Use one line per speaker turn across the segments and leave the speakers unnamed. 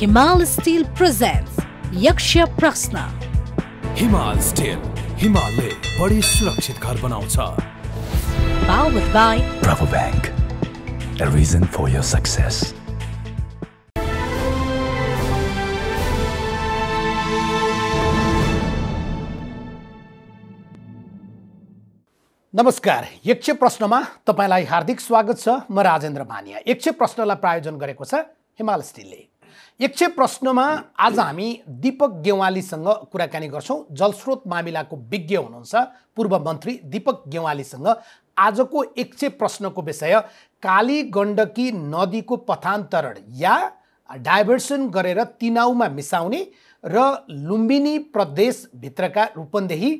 हिमाल steel presents यक्ष प्रश्न हिमाल स्टील हिमालले बढी सुरक्षित घर बनाउँछ Powered by Bravo Bank, a reason for your success. नमस्कार यक्ष प्रश्नमा तपाईँलाई हार्दिक स्वागत छ म राजेन्द्र मानिया यक्ष प्रश्नलाई प्रायोजन गरेको छ हिमाल स्टिलले एकछिप प्रश्नमा आज हामी दिपक गेवालीसँग कुराकानी गर्छौँ जलस्रोत मामिलाको विज्ञ हुनुहुन्छ पूर्व मन्त्री दिपक गेवालीसँग आजको एकछिप प्रश्नको विषय काली गण्डकी नदीको पथान्तरण या डाइभर्सन गरेर तिनाउमा मिसाउने र लुम्बिनी प्रदेशभित्रका रूपन्देही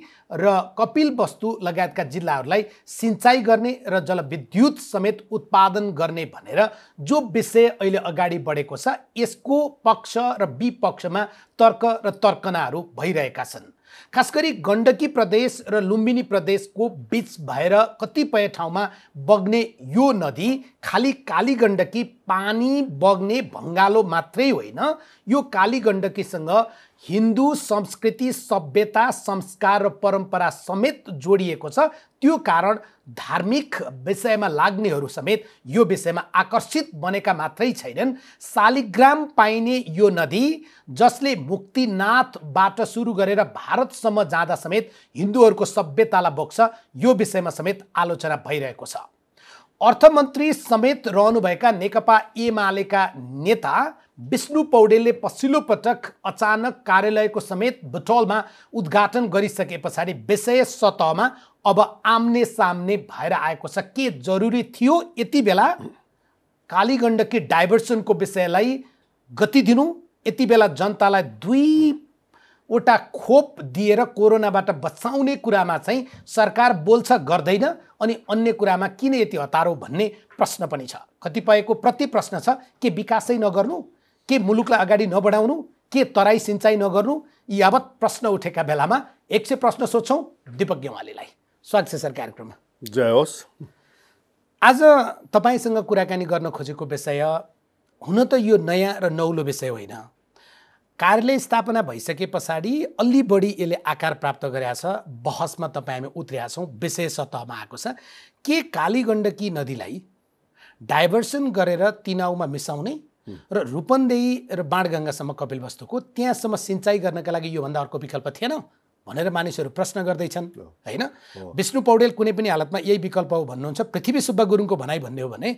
र कपिल वस्तु लगायतका जिल्लाहरूलाई सिँचाइ गर्ने र जलविद्युत समेत उत्पादन गर्ने भनेर जो विषय अहिले अगाडि बढेको छ यसको पक्ष र विपक्षमा तर्क र तर्कनाहरू भइरहेका छन् खास गरी गण्डकी प्रदेश र लुम्बिनी प्रदेशको बिच भएर कतिपय ठाउँमा बग्ने यो नदी खाली काली गण्डकी पानी बग्ने भङ्गालो मात्रै होइन यो काली गण्डकीसँग हिन्दू संस्कृति सभ्यता संस्कार र परम्परा समेत जोडिएको छ त्यो कारण धार्मिक विषयमा लाग्नेहरू समेत यो विषयमा आकर्षित बनेका मात्रै छैनन् शालिग्राम पाइने यो नदी जसले मुक्तिनाथबाट सुरु गरेर भारतसम्म जाँदा समेत हिन्दूहरूको सभ्यतालाई बोक्छ यो विषयमा समेत आलोचना भइरहेको छ अर्थमन्त्री समेत रहनुभएका नेकपा एमालेका नेता विष्णु पौडेलले पछिल्लो पटक अचानक कार्यालयको समेत बटोलमा उद्घाटन गरिसके पछाडि विषय सतहमा अब आम्ने सामने भएर आएको छ के जरुरी थियो यति बेला कालीगण्डकी डाइभर्सनको विषयलाई गति दिनु यति बेला जनतालाई दुईवटा खोप दिएर कोरोनाबाट बचाउने कुरामा चाहिँ सरकार बोल्छ गर्दैन अनि अन्य कुरामा किन यति हतारो भन्ने प्रश्न पनि छ कतिपयको प्रति प्रश्न छ के विकासै नगर्नु के मुलुकलाई अगाडि नबढाउनु के तराई सिँचाइ नगर्नु यी यावत प्रश्न उठेका बेलामा एक सय प्रश्न सोध्छौँ दिपक गेवालीलाई स्वागत छ सर कार्यक्रममा जय होस् आज तपाईँसँग कुराकानी गर्न खोजेको विषय हुन त यो नयाँ र नौलो विषय होइन कार्यालय स्थापना भइसके पछाडि अलि बढी यसले आकार प्राप्त गरेका छ बहसमा तपाईँ हामी उत्रिया छौँ विषय सतहमा आएको छ के काली गण्डकी नदीलाई डाइभर्सन गरेर तिनाउमा मिसाउने र रूपन्देही र बाँडगङ्गासम्म वस्तुको त्यहाँसम्म सिँचाइ गर्नका लागि योभन्दा अर्को विकल्प थिएन भनेर मानिसहरू प्रश्न गर्दैछन् होइन विष्णु पौडेल कुनै पनि हालतमा यही विकल्प हो भन्नुहुन्छ पृथ्वी सुब्बा गुरुङको भनाइ भन्ने हो भने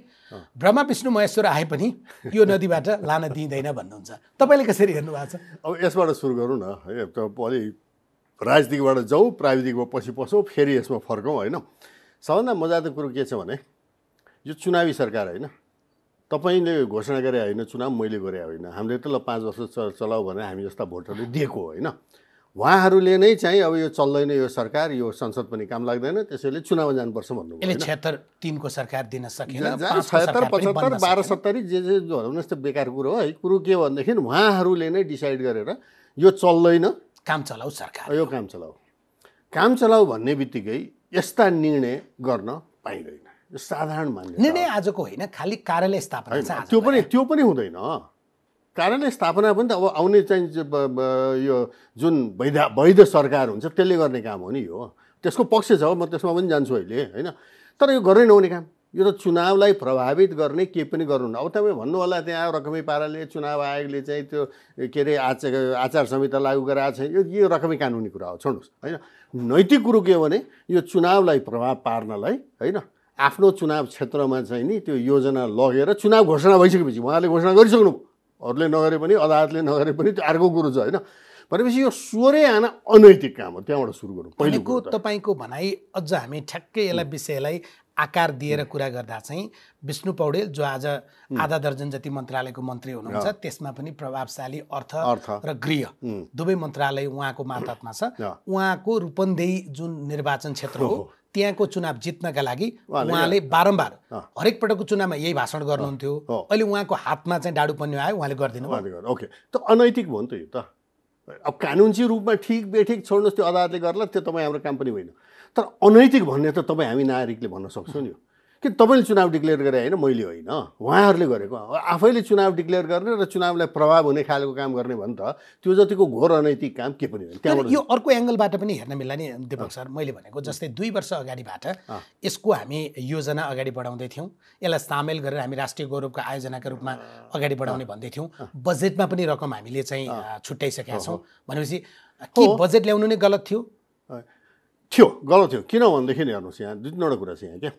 ब्रह्मा विष्णु महेश्वर आए पनि यो नदीबाट लान दिइँदैन भन्नुहुन्छ तपाईँले कसरी हेर्नु भएको छ
अब यसबाट सुरु गरौँ न है राजनीतिबाट जाउँ प्राविधिकमा पछि पसौँ फेरि यसमा फर्कौँ होइन सबभन्दा मजाको कुरो के छ भने यो चुनावी सरकार होइन तपाईँले घोषणा गरे होइन चुनाव मैले गरे होइन हामीले त ल पाँच वर्ष च चलाऊ भनेर हामी जस्ता भोटरले दिएको होइन उहाँहरूले नै चाहिँ अब यो चल्दैन यो सरकार यो संसद पनि काम लाग्दैन त्यसैले चुनाव जानुपर्छ भन्नु छत्तर
तिनको सरकार दिन सकेन छत्तर पचहत्तर बाह्र
सत्तरी जे जे भनौँ त बेकार कुरो हो है कुरो के भनेदेखि उहाँहरूले नै डिसाइड गरेर यो चल्दैन काम चलाऊ सरकार यो काम चलाऊ काम चलाऊ भन्ने बित्तिकै यस्ता निर्णय गर्न पाइँदैन साधारण
मान्ने निर्णय आजको होइन खालि कार्यालय स्थापना
त्यो पनि त्यो पनि हुँदैन कार्यालय स्थापना पनि त अब आउने चाहिँ यो जुन वैध वैध सरकार हुन्छ त्यसले गर्ने काम हो नि यो त्यसको पक्ष छ म त्यसमा पनि जान्छु अहिले होइन तर यो गर्नै नहुने काम यो त चुनावलाई प्रभावित गर्ने के पनि गर्नु अब तपाईँ भन्नु होला त्यहाँ रकमी पाराले चुनाव आयोगले चाहिँ त्यो के अरे आच आचार संहिता लागू गराएको छ यो यो रकमी कानुनी कुरा हो छोड्नुहोस् होइन नैतिक कुरो के हो भने यो चुनावलाई प्रभाव पार्नलाई होइन आफ्नो चुनाव क्षेत्रमा चाहिँ नि त्यो योजना लगेर चुनाव घोषणा भइसकेपछि उहाँले घोषणा गरिसक्नु अरूले नगरे पनि अदालतले नगरे पनि त्यो अर्को कुरो छ होइन भनेपछि यो स्वरै आना अनैतिक काम हो त्यहाँबाट सुरु गरौँ पहिलेको
तपाईँको भनाइ अझ हामी ठ्याक्कै यसलाई विषयलाई आकार दिएर कुरा गर्दा चाहिँ विष्णु पौडेल जो आज आधा दर्जन जति मन्त्रालयको मन्त्री हुनुहुन्छ त्यसमा पनि प्रभावशाली अर्थ र गृह दुवै मन्त्रालय उहाँको मातहतमा छ उहाँको रूपन्देही जुन निर्वाचन क्षेत्र हो त्यहाँको चुनाव जित्नका लागि उहाँले बारम्बार हरेक पटकको चुनावमा यही भाषण गर्नुहुन्थ्यो अहिले उहाँको हातमा चाहिँ पनि आयो उहाँले गरिदिनु
ओके त अनैतिक भयो नि त यो त अब कानुनसी रूपमा ठिक बेठिक छोड्नुहोस् त्यो अदालतले गर्ला त्यो तपाईँ हाम्रो काम पनि होइन तर अनैतिक भन्ने त तपाईँ हामी नागरिकले भन्न सक्छौँ नि कि तपाईँले चुनाव डिक्लेयर गरे होइन मैले होइन उहाँहरूले गरेको आफैले चुनाव डिक्लेयर गर्ने र चुनावलाई प्रभाव हुने खालको काम गर्ने भने त त्यो जतिको घोर अनैतिक काम के पनि होइन यो
अर्को एङ्गलबाट पनि हेर्न मिल्ला नि दिपक सर मैले भनेको जस्तै दुई वर्ष अगाडिबाट यसको हामी योजना अगाडि बढाउँदै थियौँ यसलाई सामेल गरेर हामी राष्ट्रिय गौरवको आयोजनाको रूपमा अगाडि बढाउने भन्दै थियौँ बजेटमा पनि रकम हामीले चाहिँ छुट्याइसकेका छौँ भनेपछि के बजेट ल्याउनु नै गलत थियो थियो गलत थियो किन भनेदेखि हेर्नुहोस् यहाँ दुई तिनवटा कुरा छ यहाँ क्या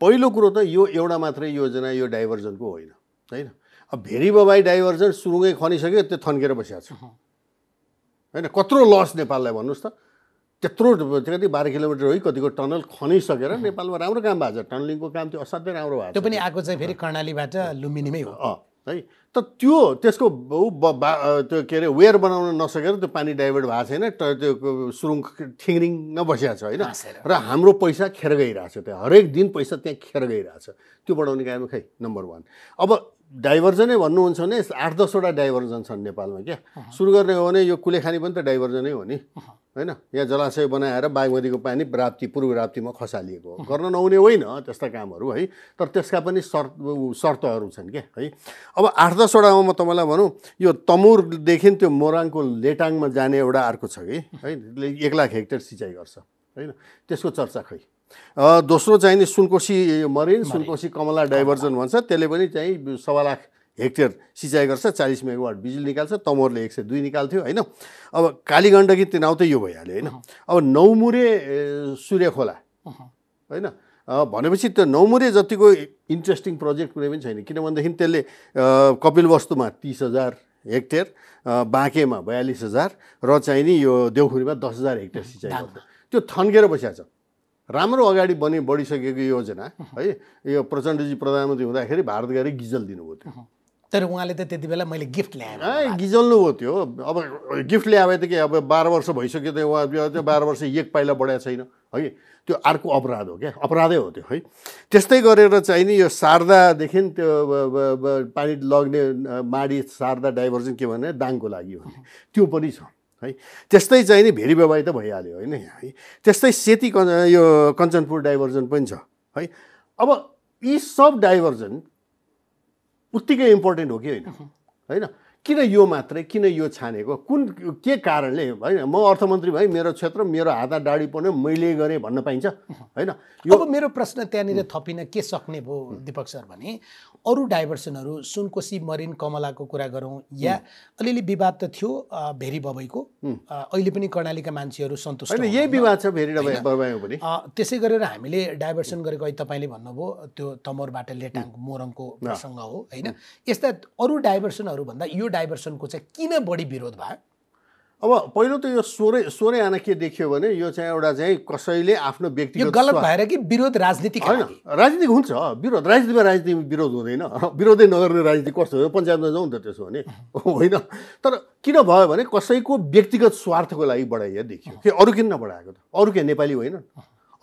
पहिलो कुरो त
यो एउटा मात्रै योजना यो डाइभर्जनको होइन होइन अब भेरी बबाई डाइभर्जन सुरुङै खनिसक्यो त्यो थन्केर बसिहाल्छ होइन कत्रो लस नेपाललाई भन्नुहोस् त त्यत्रो कति बाह्र किलोमिटर हो कतिको टनल खनिसकेर नेपालमा राम्रो काम भएको छ टनलिङको काम त्यो असाध्यै
राम्रो भएको त्यो पनि आएको चाहिँ फेरि कर्णालीबाट लुम्बिनीमै हो
अँ है त त्यो त्यसको त्यो के अरे वेयर बनाउन नसकेर त्यो पानी डाइभर्ट भएको छैन त्यो सुरुङ ठिङरिङ बसिरहेको छ होइन र हाम्रो पैसा खेर गइरहेछ त्यहाँ हरेक दिन पैसा त्यहाँ खेर गइरहेछ त्यो बढाउने काममा खै नम्बर वान अब डाइभर्जनै भन्नुहुन्छ भने आठ दसवटा डाइभर्जन छन् नेपालमा क्या सुरु गर्ने हो भने यो कुलेखानी पनि त डाइभर्जनै हो नि होइन यहाँ जलाशय बनाएर बागमतीको पानी राप्ती पूर्व राप्तीमा खसालिएको गर्न नहुने होइन त्यस्ता कामहरू है तर त्यसका पनि सर्त शर्तहरू छन् क्या है अब आठ दसवटामा म तपाईँलाई भनौँ यो तमुरदेखि त्यो मोराङको लेटाङमा जाने एउटा अर्को छ कि है एक लाख हेक्टर सिँचाइ गर्छ होइन त्यसको चर्चा खै दोस्रो चाहिँ नि सुनकोसी मरिन सुनकोसी कमला डाइभर्जन भन्छ त्यसले पनि चाहिँ सवा लाख हेक्टेयर सिँचाइ गर्छ चालिस मेगावाट बिजुली निकाल्छ तमोरले एक सय दुई निकाल्थ्यो होइन अब कालीगण्डकी गण्डकी त यो भइहाल्यो होइन अब नौमुरे सूर्य खोला
होइन
भनेपछि त्यो नौमुरे जतिको इन्ट्रेस्टिङ प्रोजेक्ट कुनै पनि छैन किनभनेदेखि त्यसले कपिलवस्तुमा तिस हजार हेक्टेयर बाँकेमा बयालिस हजार र चाहिँ नि यो देउखुरीमा दस हजार हेक्टेयर सिँचाइ गर्छ त्यो थन्केर बसिया छ राम्रो अगाडि बनि बढिसकेको योजना है यो प्रचण्डजी प्रधानमन्त्री हुँदाखेरि भारत गएर गिजल दिनुभयो त्यो
तर उहाँले त त्यति बेला मैले गिफ्ट ल्याएँ
गिजल्नु हो त्यो अब गिफ्ट ल्याए त के अब बाह्र वर्ष भइसक्यो त उहाँ त्यो बाह्र वर्ष एक पाइला बढाएको छैन है त्यो अर्को अपराध हो क्या अपराधै हो त्यो है त्यस्तै गरेर चाहिँ नि यो शारदादेखि त्यो पानी लग्ने माडी शारदा डाइभर्जन के भने दाङको लागि हो त्यो पनि छ है त्यस्तै चाहिँ नि भेरी व्यवहार त भइहाल्यो होइन है त्यस्तै सेती यो कञ्चनपुर डाइभर्जन पनि छ है अब यी सब डाइभर्जन उत्तिकै इम्पोर्टेन्ट हो कि होइन होइन किन यो मात्रै किन यो छानेको कुन के कारणले होइन म अर्थमन्त्री भएँ मेरो क्षेत्र मेरो हात
डाडी पर्ने मैले गरेँ भन्न पाइन्छ होइन यो अब मेरो प्रश्न त्यहाँनिर थपिन के सक्ने भयो दिपक सर भने अरू डाइभर्सनहरू सुनकोसी मरिन कमलाको कुरा गरौँ या अलिअलि विवाद त थियो भेरी बबईको अहिले पनि कर्णालीका मान्छेहरू सन्तुष्ट यही विवाद
छ भेरी पनि
त्यसै गरेर हामीले डाइभर्सन गरेको अहिले तपाईँले भन्नुभयो त्यो तमोरबाट लेटाङ मोरङको प्रसङ्ग हो होइन यस्ता अरू डाइभर्सनहरूभन्दा यो डाइभर्सनको चाहिँ किन बढी विरोध भयो
अब पहिलो त यो सोह्रै सोह्रै आना के देखियो भने यो चाहिँ एउटा चाहिँ कसैले आफ्नो व्यक्तिगत गलत भएर कि विरोध राजनीतिक होइन राजनीतिक हुन्छ विरोध राजनीतिमा राजनीतिमा विरोध हुँदैन विरोधै नगर्ने राजनीति कस्तो हो पञ्चायतमा जाउँ त त्यसो भने होइन तर किन भयो भने कसैको व्यक्तिगत स्वार्थको लागि बढाइयो देखियो कि अरू किन नबढाएको त अरू के नेपाली होइन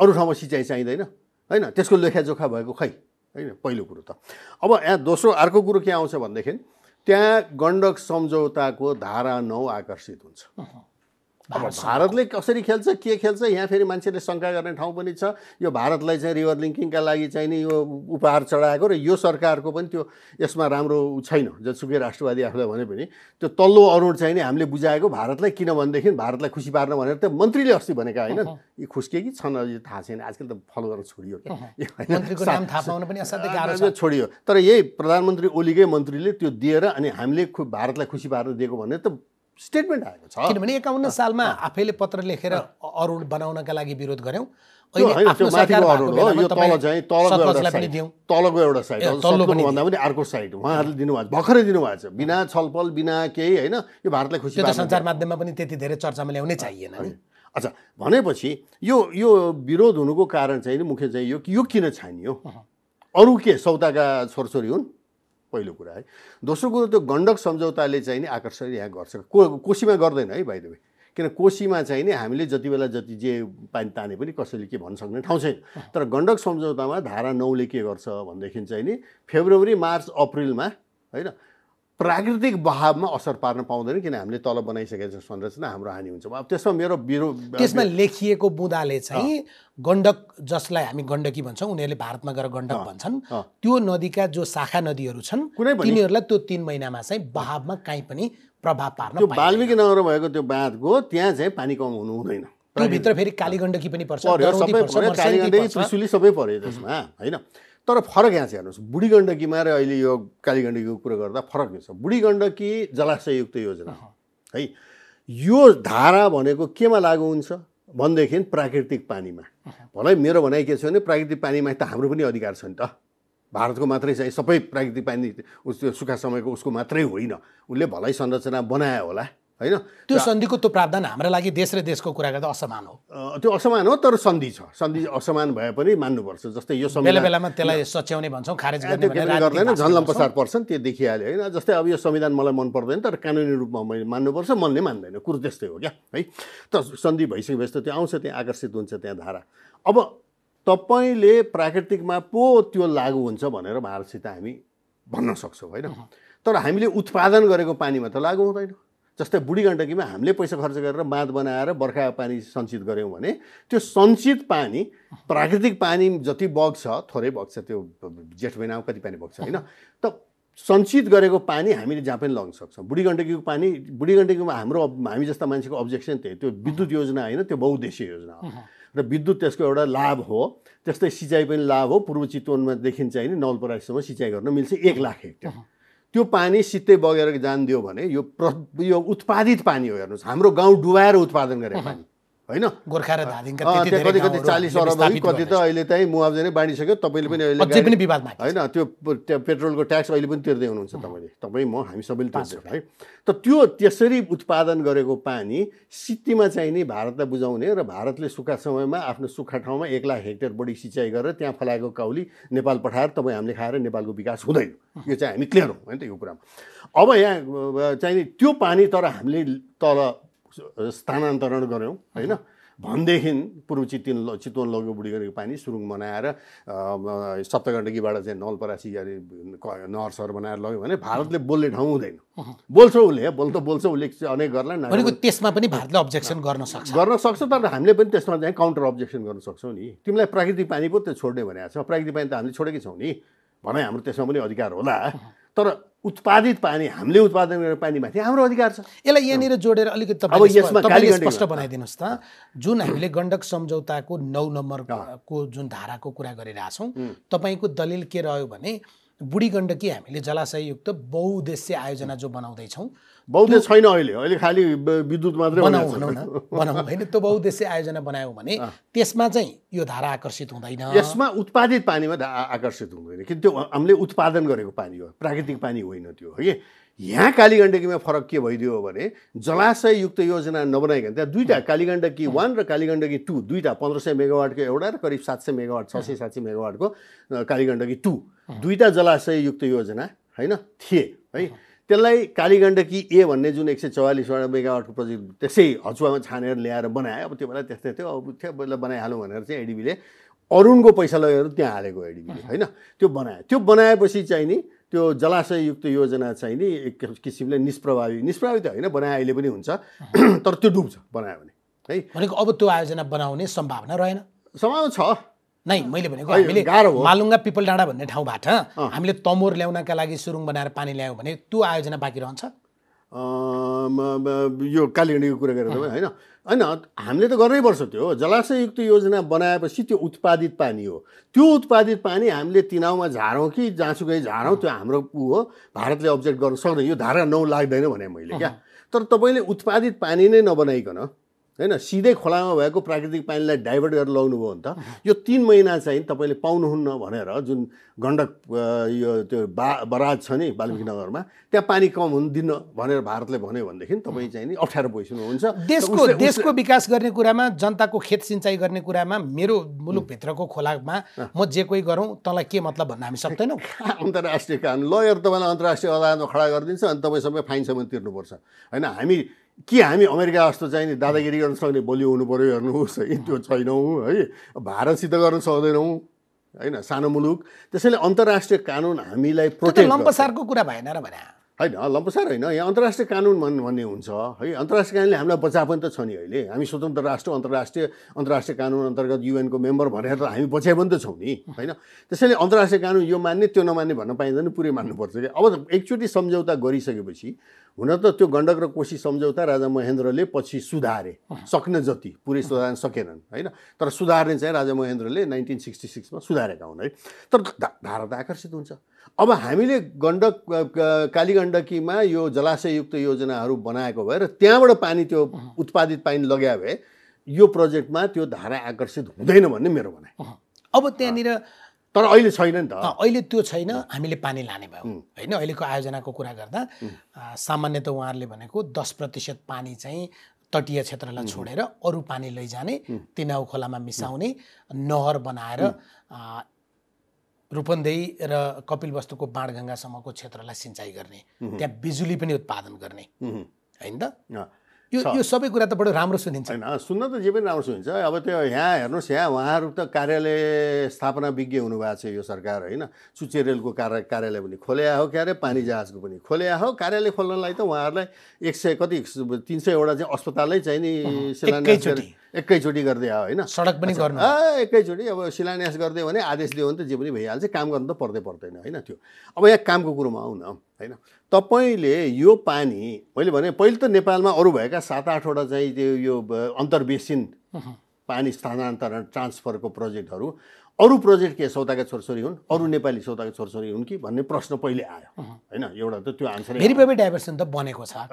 अरू ठाउँमा सिँचाइ चाहिँदैन होइन त्यसको लेखाजोखा भएको खै होइन पहिलो कुरो त अब यहाँ दोस्रो अर्को कुरो के आउँछ भनेदेखि त्यहाँ गण्डक सम्झौताको धारा नौ आकर्षित हुन्छ अब भारतले कसरी खेल्छ के खेल्छ यहाँ फेरि मान्छेले शङ्का गर्ने ठाउँ पनि छ यो भारतलाई चाहिँ रिभर लिङ्किङका लागि चाहिँ नि यो उपहार चढाएको र यो सरकारको पनि त्यो यसमा राम्रो छैन जसुकै राष्ट्रवादी आफूलाई भने पनि त्यो तल्लो अरुण चाहिँ नि हामीले बुझाएको भारतलाई किनभनेदेखि भारतलाई खुसी पार्न भनेर त मन्त्रीले अस्ति भनेका होइन यी खुस्के कि छन् अझै थाहा छैन आजकल त फलो गरेर छोडियो क्या छोडियो तर यही प्रधानमन्त्री ओलीकै मन्त्रीले त्यो दिएर अनि हामीले भारतलाई खुसी पार्न दिएको भने त
स्टेटमेन्ट आएको छ किनभने एकाउन्न सालमा आफैले पत्र लेखेर अरुण बनाउनका लागि विरोध गऱ्यौँ
तलको एउटा साइड भन्दा पनि अर्को साइड उहाँहरूले दिनुभएको भर्खरै दिनुभएको छ बिना छलफल बिना
केही होइन यो भारतलाई खुसी सञ्चार माध्यममा पनि त्यति धेरै चर्चामा ल्याउनै चाहिएन
अच्छा भनेपछि यो यो विरोध हुनुको कारण चाहिँ मुख्य चाहिँ यो यो किन छानियो अरू के सौताका छोरछोरी हुन् पहिलो कुरा है दोस्रो कुरो त्यो गण्डक सम्झौताले चाहिँ नि आकर्षण यहाँ गर्छ को कोसीमा गर्दैन है बाहिर किन कोसीमा चाहिँ नि हामीले जति बेला जति जे पानी ताने पनि कसैले के भन्न सक्ने ठाउँ छैन तर गण्डक सम्झौतामा धारा नौले के गर्छ भनेदेखि चाहिँ नि फेब्रुअरी मार्च अप्रिलमा होइन प्राकृतिक बहावमा असर पार्न पाउँदैन किन हामीले तल बनाइसकेको संरचना हाम्रो हानि हुन्छ अब त्यसमा मेरो बिरो त्यसमा
लेखिएको बुँदाले चाहिँ गण्डक जसलाई हामी गण्डकी भन्छौँ उनीहरूले भारतमा गएर गण्डक भन्छन् त्यो नदीका जो शाखा नदीहरू छन् तिनीहरूलाई त्यो तिन महिनामा चाहिँ बहावमा काहीँ पनि प्रभाव पार्न त्यो बाल्मिकी
नगर भएको त्यो बाँधको त्यहाँ चाहिँ पानी कम हुनु हुँदैन
त्यो भित्र फेरि कालीगण्डकी पनि पर्छ सबै
पऱ्यो त्यसमा होइन तर फरक यहाँ चाहिँ हेर्नुहोस् बुढी गण्डकीमा र अहिले यो काली गण्डकीको कुरा गर्दा फरक छ बुढी गण्डकी जलाशययुक्त योजना है यो धारा भनेको केमा लागु हुन्छ भनेदेखि प्राकृतिक पानीमा भलै मेरो भनाइ के छ भने प्राकृतिक पानीमा त हाम्रो पनि अधिकार छ नि त भारतको मात्रै चाहिँ सबै प्राकृतिक पानी उस सुखा समयको उसको मात्रै होइन उसले भलै
संरचना बनायो होला होइन त्यो सन्धिको त्यो प्रावधान हाम्रो लागि देश र देशको कुरा गर्दा असमान हो
त्यो असमान हो तर सन्धि छ सन्धि असमान भए पनि मान्नुपर्छ जस्तै यो बेला बेलामा त्यसलाई
सच्याउने भन्छौँ खारेज गर्दैन प्रसार
पर्छन् त्यो देखिहाल्यो होइन जस्तै अब यो संविधान मलाई मन पर्दैन तर कानुनी रूपमा मैले मान्नुपर्छ मनले मान्दैन कुरो त्यस्तै हो क्या है त सन्धि भइसकेपछि त त्यो आउँछ त्यहाँ आकर्षित हुन्छ त्यहाँ धारा अब तपाईँले प्राकृतिकमा पो त्यो लागु हुन्छ भनेर भारतसित हामी भन्न सक्छौँ होइन तर हामीले उत्पादन गरेको पानीमा त लागु हुँदैन जस्तै बुढी गण्डकीमा हामीले पैसा खर्च गरेर बाँध बनाएर बर्खा पानी सञ्चित गऱ्यौँ भने त्यो सञ्चित पानी प्राकृतिक पानी जति बग्छ थोरै बग्छ त्यो जेठ महिनामा कति पानी बग्छ होइन त सञ्चित गरेको पानी हामीले जहाँ पनि लग्न सक्छौँ बुढी गण्डकीको पानी बुढी गण्डकीमा हाम्रो हामी जस्ता मान्छेको अब्जेक्सन त्यही त्यो विद्युत योजना होइन त्यो बहुद्देशीय योजना हो र विद्युत त्यसको एउटा लाभ हो त्यस्तै सिँचाइ पनि लाभ हो पूर्व चितवनमा देखिन्छ होइन नवलपरासीसम्म सिँचाइ गर्न मिल्छ एक लाख हेक्टर त्यो पानी सित्तै बगेर दियो भने यो प्र यो उत्पादित पानी हो हेर्नुहोस् हाम्रो गाउँ डुबाएर उत्पादन गरेको पानी होइन गोर्खा र धादिङका कति कति चालिस अरब कति त अहिले चाहिँ मुआब्जा नै बाँडिसक्यो तपाईँले पनि अहिले पनि विवादमा होइन त्यो पेट्रोलको ट्याक्स अहिले पनि तिर्दै हुनुहुन्छ तपाईँले तपाईँ म हामी सबैले तिर्छौँ है त त्यो त्यसरी उत्पादन गरेको पानी सिटीमा नि भारतलाई बुझाउने र भारतले सुक्खा समयमा आफ्नो सुक्खा ठाउँमा एक लाख हेक्टर बढी सिँचाइ गरेर त्यहाँ फलाएको काउली नेपाल पठाएर तपाईँ हामीले खाएर नेपालको विकास हुँदैन यो चाहिँ हामी क्लियर हौँ होइन त यो कुरामा अब यहाँ चाहिने त्यो पानी तर हामीले तल स्थानान्तरण गऱ्यौँ होइन भनेदेखि पूर्व चितवन ल चितवन लग्यो बुढी गरेको पानी सुरुङ बनाएर सप्तगण्डकीबाट चाहिँ नलपरासी नहर नहरसर बनाएर लग्यो भने भारतले बोल्ने ठाउँ हुँदैन बोल्छ उसले बोल् त बोल्छ उसले अनेक गर्ला भनेको
त्यसमा पनि भारतले अब्जेक्सन गर्न सक्छ
गर्न सक्छ तर हामीले पनि त्यसमा चाहिँ काउन्टर अब्जेक्सन गर्न सक्छौँ नि तिमीलाई प्राकृतिक पानी पो त छोड्ने भनेको छ प्राकृतिक पानी त हामीले छोडेकै छौँ नि
भनाइ हाम्रो त्यसमा पनि अधिकार होला तर उत्पादित पानी हामीले उत्पादन गरेको पानीमाथि हाम्रो अधिकार छ यसलाई यहाँनिर जोडेर अलिकति स्पष्ट बनाइदिनुहोस् त जुन हामीले गण्डक सम्झौताको नौ नम्बरको जुन धाराको कुरा गरिरहेछौँ तपाईँको दलिल के रह्यो भने बुढी गण्डकी हामीले जलाशययुक्त बहुउद्देश्य आयोजना जो बनाउँदैछौँ बहुद्देश छैन अहिले अहिले खालि विद्युत मात्रै बनाऊ भनौँ बनाऊ होइन त्यो बहुद्देश्य आयोजना बनायौँ भने त्यसमा चाहिँ यो धारा आकर्षित हुँदैन यसमा उत्पादित पानीमा आकर्षित हुँदैन
किन त्यो हामीले उत्पादन गरेको पानी हो प्राकृतिक पानी होइन त्यो है यहाँ यहाँ कालीगण्डकीमा फरक के भइदियो भने जलाशययुक्त योजना नबनाइकन त्यहाँ दुईवटा कालीगण्डकी वान र कालीगण्डकी टू दुईवटा पन्ध्र सय मेगावाटको एउटा र करिब सात सय मेगावाट छ सय सात सय मेगावाटको कालीगण्डकी टू दुईवटा जलाशययुक्त योजना होइन थिए है त्यसलाई कालीगण्डकी ए भन्ने जुन एक सय चौवालिसवटा मेगावाटको प्रोजेक्ट त्यसै हचुवामा छानेर ल्याएर बनाए अब त्यो बेला त्यस्तै थियो अब त्यो बेला बनाइहालौँ भनेर चाहिँ एडिबीले अरुणको पैसा लगेर त्यहाँ हालेको एडिबीले होइन त्यो बनायो त्यो बनाएपछि चाहिँ नि त्यो जलाशययुक्त योजना चाहिँ नि एक किसिमले निष्प्रभावी निष्प्रभावी त होइन बनाए अहिले पनि हुन्छ तर त्यो डुब्छ बनायो भने
है भनेको अब त्यो आयोजना बनाउने सम्भावना रहेन सम्भावना छ नै मैले भनेको हामीले मालुङ्गा पिपल डाँडा भन्ने ठाउँबाट हामीले तमोर ल्याउनका लागि सुरुङ बनाएर पानी ल्यायौँ भने त्यो आयोजना बाँकी रहन्छ
यो कालीगण्डीको कुरा गरेर होइन होइन हामीले त गर्नै पर्छ त्यो जलाशयुक्त योजना बनाएपछि त्यो उत्पादित पानी हो त्यो उत्पादित पानी हामीले तिनाउमा झारौँ कि जहाँसुकै झारौँ त्यो हाम्रो ऊ हो भारतले अब्जेक्ट गर्न सक्दैन यो धारा नौ लाग्दैन भने मैले क्या तर तपाईँले उत्पादित पानी नै नबनाइकन होइन सिधै खोलामा भएको प्राकृतिक पानीलाई डाइभर्ट गरेर लगाउनुभयो भने त यो तिन महिना चाहिँ तपाईँले पाउनुहुन्न भनेर जुन गण्डक यो त्यो बा बराज छ नि नगरमा त्यहाँ पानी कम हुँदिन भनेर भारतले भन्यो भनेदेखि तपाईँ चाहिँ नि अप्ठ्यारो भइसक्नुहुन्छ देशको देशको
विकास गर्ने कुरामा जनताको खेत सिँचाइ गर्ने कुरामा मेरो मुलुकभित्रको खोलामा म जे कोही गरौँ तँलाई के मतलब भन्न हामी सक्दैनौँ
अन्तर्राष्ट्रिय कानुन लयर तपाईँलाई अन्तर्राष्ट्रिय अदालतमा खडा गरिदिन्छ अनि तपाईँ सबै फाइनसम्म तिर्नुपर्छ होइन हामी कि हामी अमेरिका जस्तो चाहिँ नि दादागिरी गर्न सक्ने बलियो हुनु पऱ्यो हेर्नुहोस् है त्यो छैनौँ है भारतसित गर्न सक्दैनौँ होइन सानो मुलुक त्यसैले अन्तर्राष्ट्रिय कानुन हामीलाई प्रोटेक्ट लम्पसारको
कुरा भएन र भने
होइन लम्पसार होइन यहाँ अन्तर्राष्ट्रिय कानुन भन् भन्ने हुन्छ है अन्तर्राष्ट्रिय कानुनले हामीलाई बचाए पनि त छ नि अहिले हामी स्वतन्त्र राष्ट्र अन्तर्राष्ट्रिय अन्तर्राष्ट्रिय कानुन अन्तर्गत युएनको मेम्बर भनेर हामी बचाए पनि त छौँ नि होइन त्यसैले अन्तर्राष्ट्रिय कानुन यो मान्ने त्यो नमान्ने भन्न पाइँदैन पुरै मान्नुपर्छ कि अब एकचोटि सम्झौता गरिसकेपछि हुन त त्यो गण्डक र कोशी सम्झौता राजा महेन्द्रले पछि सुधारे सक्ने जति पुरै सुधार्न सकेनन् होइन तर सुधार्ने चाहिँ राजा महेन्द्रले नाइन्टिन सिक्सटी सिक्समा सुधारेका हुन् है तर धारा त आकर्षित हुन्छ अब हामीले गण्डक कालीगण्डकीमा यो जलाशययुक्त योजनाहरू बनाएको भए र त्यहाँबाट पानी त्यो उत्पादित पानी लग्या भए यो प्रोजेक्टमा त्यो
धारा आकर्षित हुँदैन भन्ने मेरो भनाइ अब त्यहाँनिर तर अहिले छैन नि त अहिले त्यो छैन हामीले पानी लाने भयो होइन अहिलेको आयोजनाको कुरा गर्दा सामान्यत उहाँहरूले भनेको दस प्रतिशत पानी चाहिँ तटीय क्षेत्रलाई छोडेर अरू पानी लैजाने तिनाउ खोलामा मिसाउने नहर बनाएर रूपन्देही र कपिल वस्तुको बाँडगङ्गासम्मको क्षेत्रलाई सिँचाइ गर्ने त्यहाँ बिजुली पनि उत्पादन गर्ने होइन त यो यो
सबै कुरा त बडो राम्रो सुनिन्छ होइन सुन्न त जे पनि राम्रो सुनिन्छ अब त्यो यहाँ हेर्नुहोस् यहाँ उहाँहरू त कार्यालय स्थापना विज्ञ हुनुभएको छ यो सरकार होइन सुचे रेलको कार्य कार्यालय पनि खोल्या हो क्यारे पानी जहाजको पनि खोल्या हो कार्यालय खोल्नलाई त उहाँहरूलाई एक सय कति तिन सयवटा चाहिँ अस्पतालै चाहिँ नि शिलान्यास एकैचोटि गर्दै होइन सडक पनि गर्नु एकैचोटि अब शिलान्यास गरिदियो भने आदेश दियो भने त जे पनि भइहाल्छ काम गर्नु त पर्दै पर्दैन होइन त्यो अब यहाँ कामको कुरोमा आउन होइन तपाईँले यो पानी मैले भने पहिले त नेपालमा अरू भएका सात आठवटा चाहिँ त्यो यो अन्तर्वेसिन पानी स्थानान्तरण ट्रान्सफरको प्रोजेक्टहरू अरू प्रोजेक्ट के सौदाका छोरछोरी हुन् अरू नेपाली सौदाका छोरछोरी हुन् कि भन्ने प्रश्न पहिले आयो होइन एउटा त त्यो आन्सर
डाइभर्सन त बनेको छ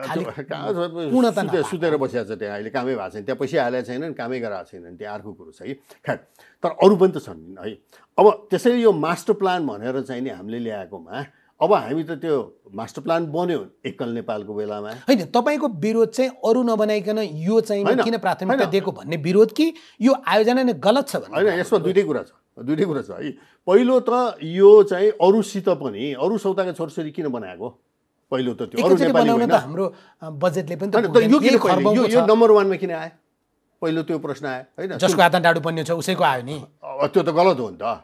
सुतेर बसिरहेको छ त्यहाँ अहिले कामै भएको छैन त्यहाँ पैसा हालेको छैनन् कामै गराएको छैनन् त्यहाँ अर्को कुरो छ है खै तर अरू पनि त छन् है अब त्यसैले यो मास्टर प्लान भनेर चाहिँ नि हामीले ल्याएकोमा अब हामी त त्यो मास्टर प्लान बन्यो एकल नेपालको बेलामा
होइन तपाईँको विरोध चाहिँ अरू नबनाइकन यो चाहिँ किन प्राथमिकता दिएको भन्ने विरोध कि यो आयोजना नै गलत छ होइन यसमा दुइटै कुरा छ दुइटै कुरा छ है पहिलो त यो चाहिँ
अरूसित पनि अरू सौताको छोरछोरी किन बनाएको पहिलो त त्यो अरू हाम्रो
बजेटले पनि यो नम्बर वानमा किन आयो
पहिलो त्यो प्रश्न आयो होइन
जसको डाडु बन्ने छ उसैको आयो नि
त्यो त गलत हो नि त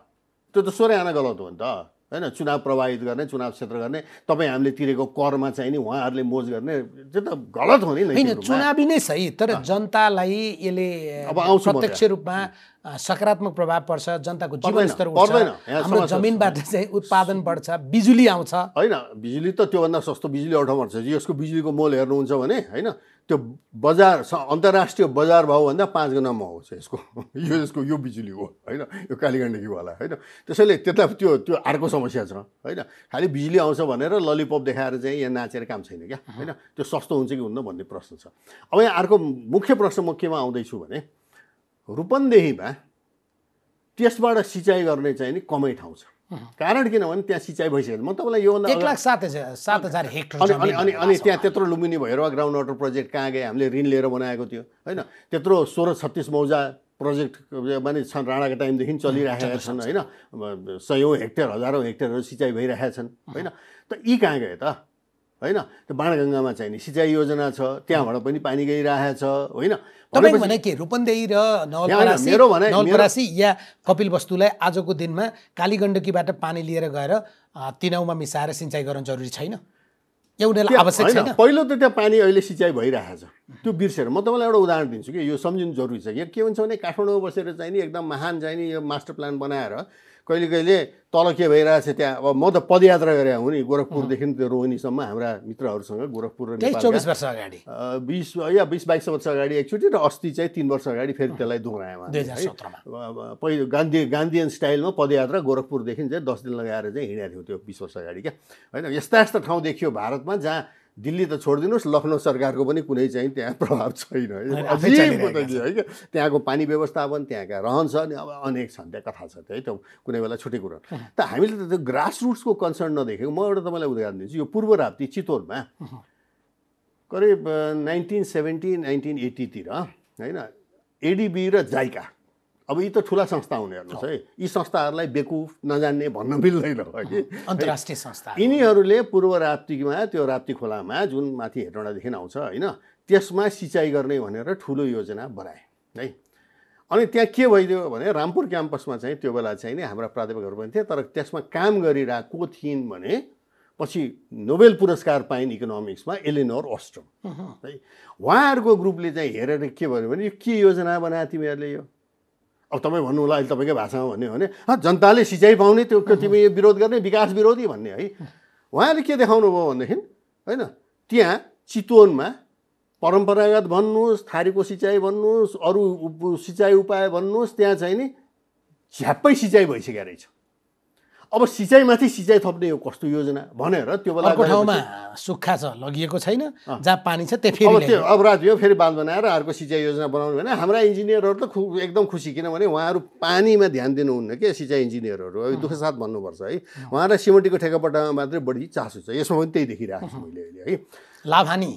त्यो त सोह्रै आना गलत हो नि त होइन चुनाव प्रभावित गर्ने चुनाव क्षेत्र गर्ने तपाईँ हामीले तिरेको करमा चाहिँ नि उहाँहरूले मोज गर्ने
त्यो त गलत हो नि होइन चुनावी नै सही तर जनतालाई यसले अब आउँछ प्रत्यक्ष रूपमा सकारात्मक प्रभाव पर्छ जनताको जीवन जीवनस्तर हाम्रो जमिनबाट चाहिँ उत्पादन बढ्छ
बिजुली आउँछ होइन बिजुली त त्योभन्दा सस्तो बिजुली अठाउँछ पर्छ यसको बिजुलीको मोल हेर्नुहुन्छ भने होइन त्यो बजार अन्तर्राष्ट्रिय बजार भाउभन्दा पाँच महँगो आउँछ यसको यो यसको यो बिजुली हो होइन यो कालीगण्डकीवाला होइन त्यसैले त्यता त्यो त्यो अर्को समस्या छ होइन खालि बिजुली आउँछ भनेर ललिपप देखाएर चाहिँ यहाँ नाचेर काम छैन क्या होइन त्यो सस्तो हुन्छ कि हुन्न भन्ने प्रश्न छ अब यहाँ अर्को मुख्य प्रश्न म केमा आउँदैछु भने रूपन्देहीमा त्यसबाट सिँचाइ गर्ने चाहिँ नि कमै ठाउँ छ कारण किनभने त्यहाँ सिँचाइ भइसक्यो म तपाईँलाई यो एक लाख
सात हजार सात हजार अनि अनि
अनि त्यहाँ त्यत्रो लुम्बिनी भएर ग्राउन्ड वाटर प्रोजेक्ट कहाँ गए हामीले ऋण लिएर बनाएको थियो होइन त्यत्रो सोह्र छत्तिस मौजा प्रोजेक्ट माने छन् राणाको टाइमदेखि चलिरहेका छन् होइन सयौँ हेक्टर हजारौँ हेक्टरहरू सिँचाइ भइरहेका छन् होइन त यी कहाँ गए त होइन त्यो बाणगङ्गामा चाहिँ नि सिँचाइ योजना छ त्यहाँबाट पनि पानी गइरहेको छ होइन तपाईँको भने के
रूपन्देही र नवलपरासी या कपिल वस्तुलाई आजको दिनमा काली गण्डकीबाट पानी लिएर गएर तिनाउमा मिसाएर सिँचाइ गर्न जरुरी छैन आवश्यक छैन
पहिलो त त्यहाँ पानी अहिले सिँचाइ भइरहेको छ त्यो बिर्सेर म तपाईँलाई एउटा उदाहरण दिन्छु कि यो सम्झिनु जरुरी छ यहाँ के हुन्छ भने काठमाडौँमा बसेर चाहिँ नि एकदम महान चाहिँ नि यो मास्टर प्लान बनाएर कहिले कहिले तल के भइरहेछ त्यहाँ अब म त पदयात्रा गरेर हुँ नि गोरखपुरदेखि त्यो रोहिणीसम्म हाम्रा मित्रहरूसँग गोरखपुर र चौबिस वर्ष अगाडि बिस या बिस बाइस वर्ष अगाडि एकचोटि र अस्ति चाहिँ तिन वर्ष अगाडि फेरि त्यसलाई दोहोऱ्याएमा पहिलो गान्धी गान्धीयन स्टाइलमा पदयात्रा गोरखपुरदेखि चाहिँ दस दिन लगाएर चाहिँ हिँडेको थियौँ त्यो बिस वर्ष अगाडि क्या होइन यस्ता यस्ता ठाउँ देखियो भारतमा जहाँ दिल्ली त छोडिदिनुहोस् लखनऊ सरकारको पनि कुनै चाहिँ त्यहाँ प्रभाव छैन है क्या त्यहाँको पानी व्यवस्थापन त्यहाँका रहन्छ अब अनेक छन् त्यहाँ कथा छ है त कुनै बेला छुट्टै कुरो त हामीले त त्यो ग्रास रुट्सको कन्सर्न नदेखेको म एउटा तपाईँलाई उदाहरण दिन्छु यो पूर्व राप्ती चितवनमा करिब नाइन्टिन सेभेन्टी नाइन्टिन एट्टीतिर होइन एडिबी र जाइका अब यी त ठुला संस्था हुने हेर्नुहोस् है यी संस्थाहरूलाई बेकुफ नजान्ने भन्न मिल्दैन कि अन्तर्राष्ट्रिय संस्था यिनीहरूले पूर्व राप्तीमा त्यो राप्ती खोलामा जुन माथि हेटौँडादेखि आउँछ होइन त्यसमा सिँचाइ गर्ने भनेर ठुलो योजना बनाए है अनि त्यहाँ के भइदियो भने रामपुर क्याम्पसमा चाहिँ त्यो बेला चाहिँ नि हाम्रा प्राध्यापकहरू पनि थिए तर त्यसमा काम गरिरहेको थिइन् भने पछि नोबेल पुरस्कार पाइन् इकोनोमिक्समा एलिनोर ओस्ट्रम है उहाँहरूको ग्रुपले चाहिँ हेरेर के भन्यो भने यो के योजना बनाए तिमीहरूले यो अब तपाईँ भन्नु होला अहिले तपाईँकै भाषामा भन्यो भने जनताले सिँचाइ पाउने त्यो तिमी विरोध गर्ने विकास विरोधी भन्ने है उहाँले के देखाउनु भयो भनेदेखि होइन त्यहाँ चितवनमा परम्परागत भन्नुहोस् थारीको सिँचाइ भन्नुहोस् अरू सिँचाइ उपाय भन्नुहोस् त्यहाँ चाहिँ नि झ्याप्पै सिँचाइ भइसकेको रहेछ अब सिँचाइमाथि सिँचाइ थप्ने यो कस्तो योजना भनेर त्यो बेला ठाउँमा
सुक्खा छ लगिएको छैन जहाँ पानी छ त्यही फेरि त्यो
अब राज्य फेरि बाँध बनाएर अर्को सिँचाइ योजना बनाउनु भने हाम्रा इन्जिनियरहरू त खु एकदम खुसी किनभने उहाँहरू पानीमा ध्यान दिनुहुन्न क्या सिँचाइ इन्जिनियरहरू दुःख साथ भन्नुपर्छ है उहाँलाई सिमेन्टीको ठेकापट्टामा मात्रै बढी चासो छ यसमा पनि त्यही देखिरहेको छु मैले अहिले है लाभानी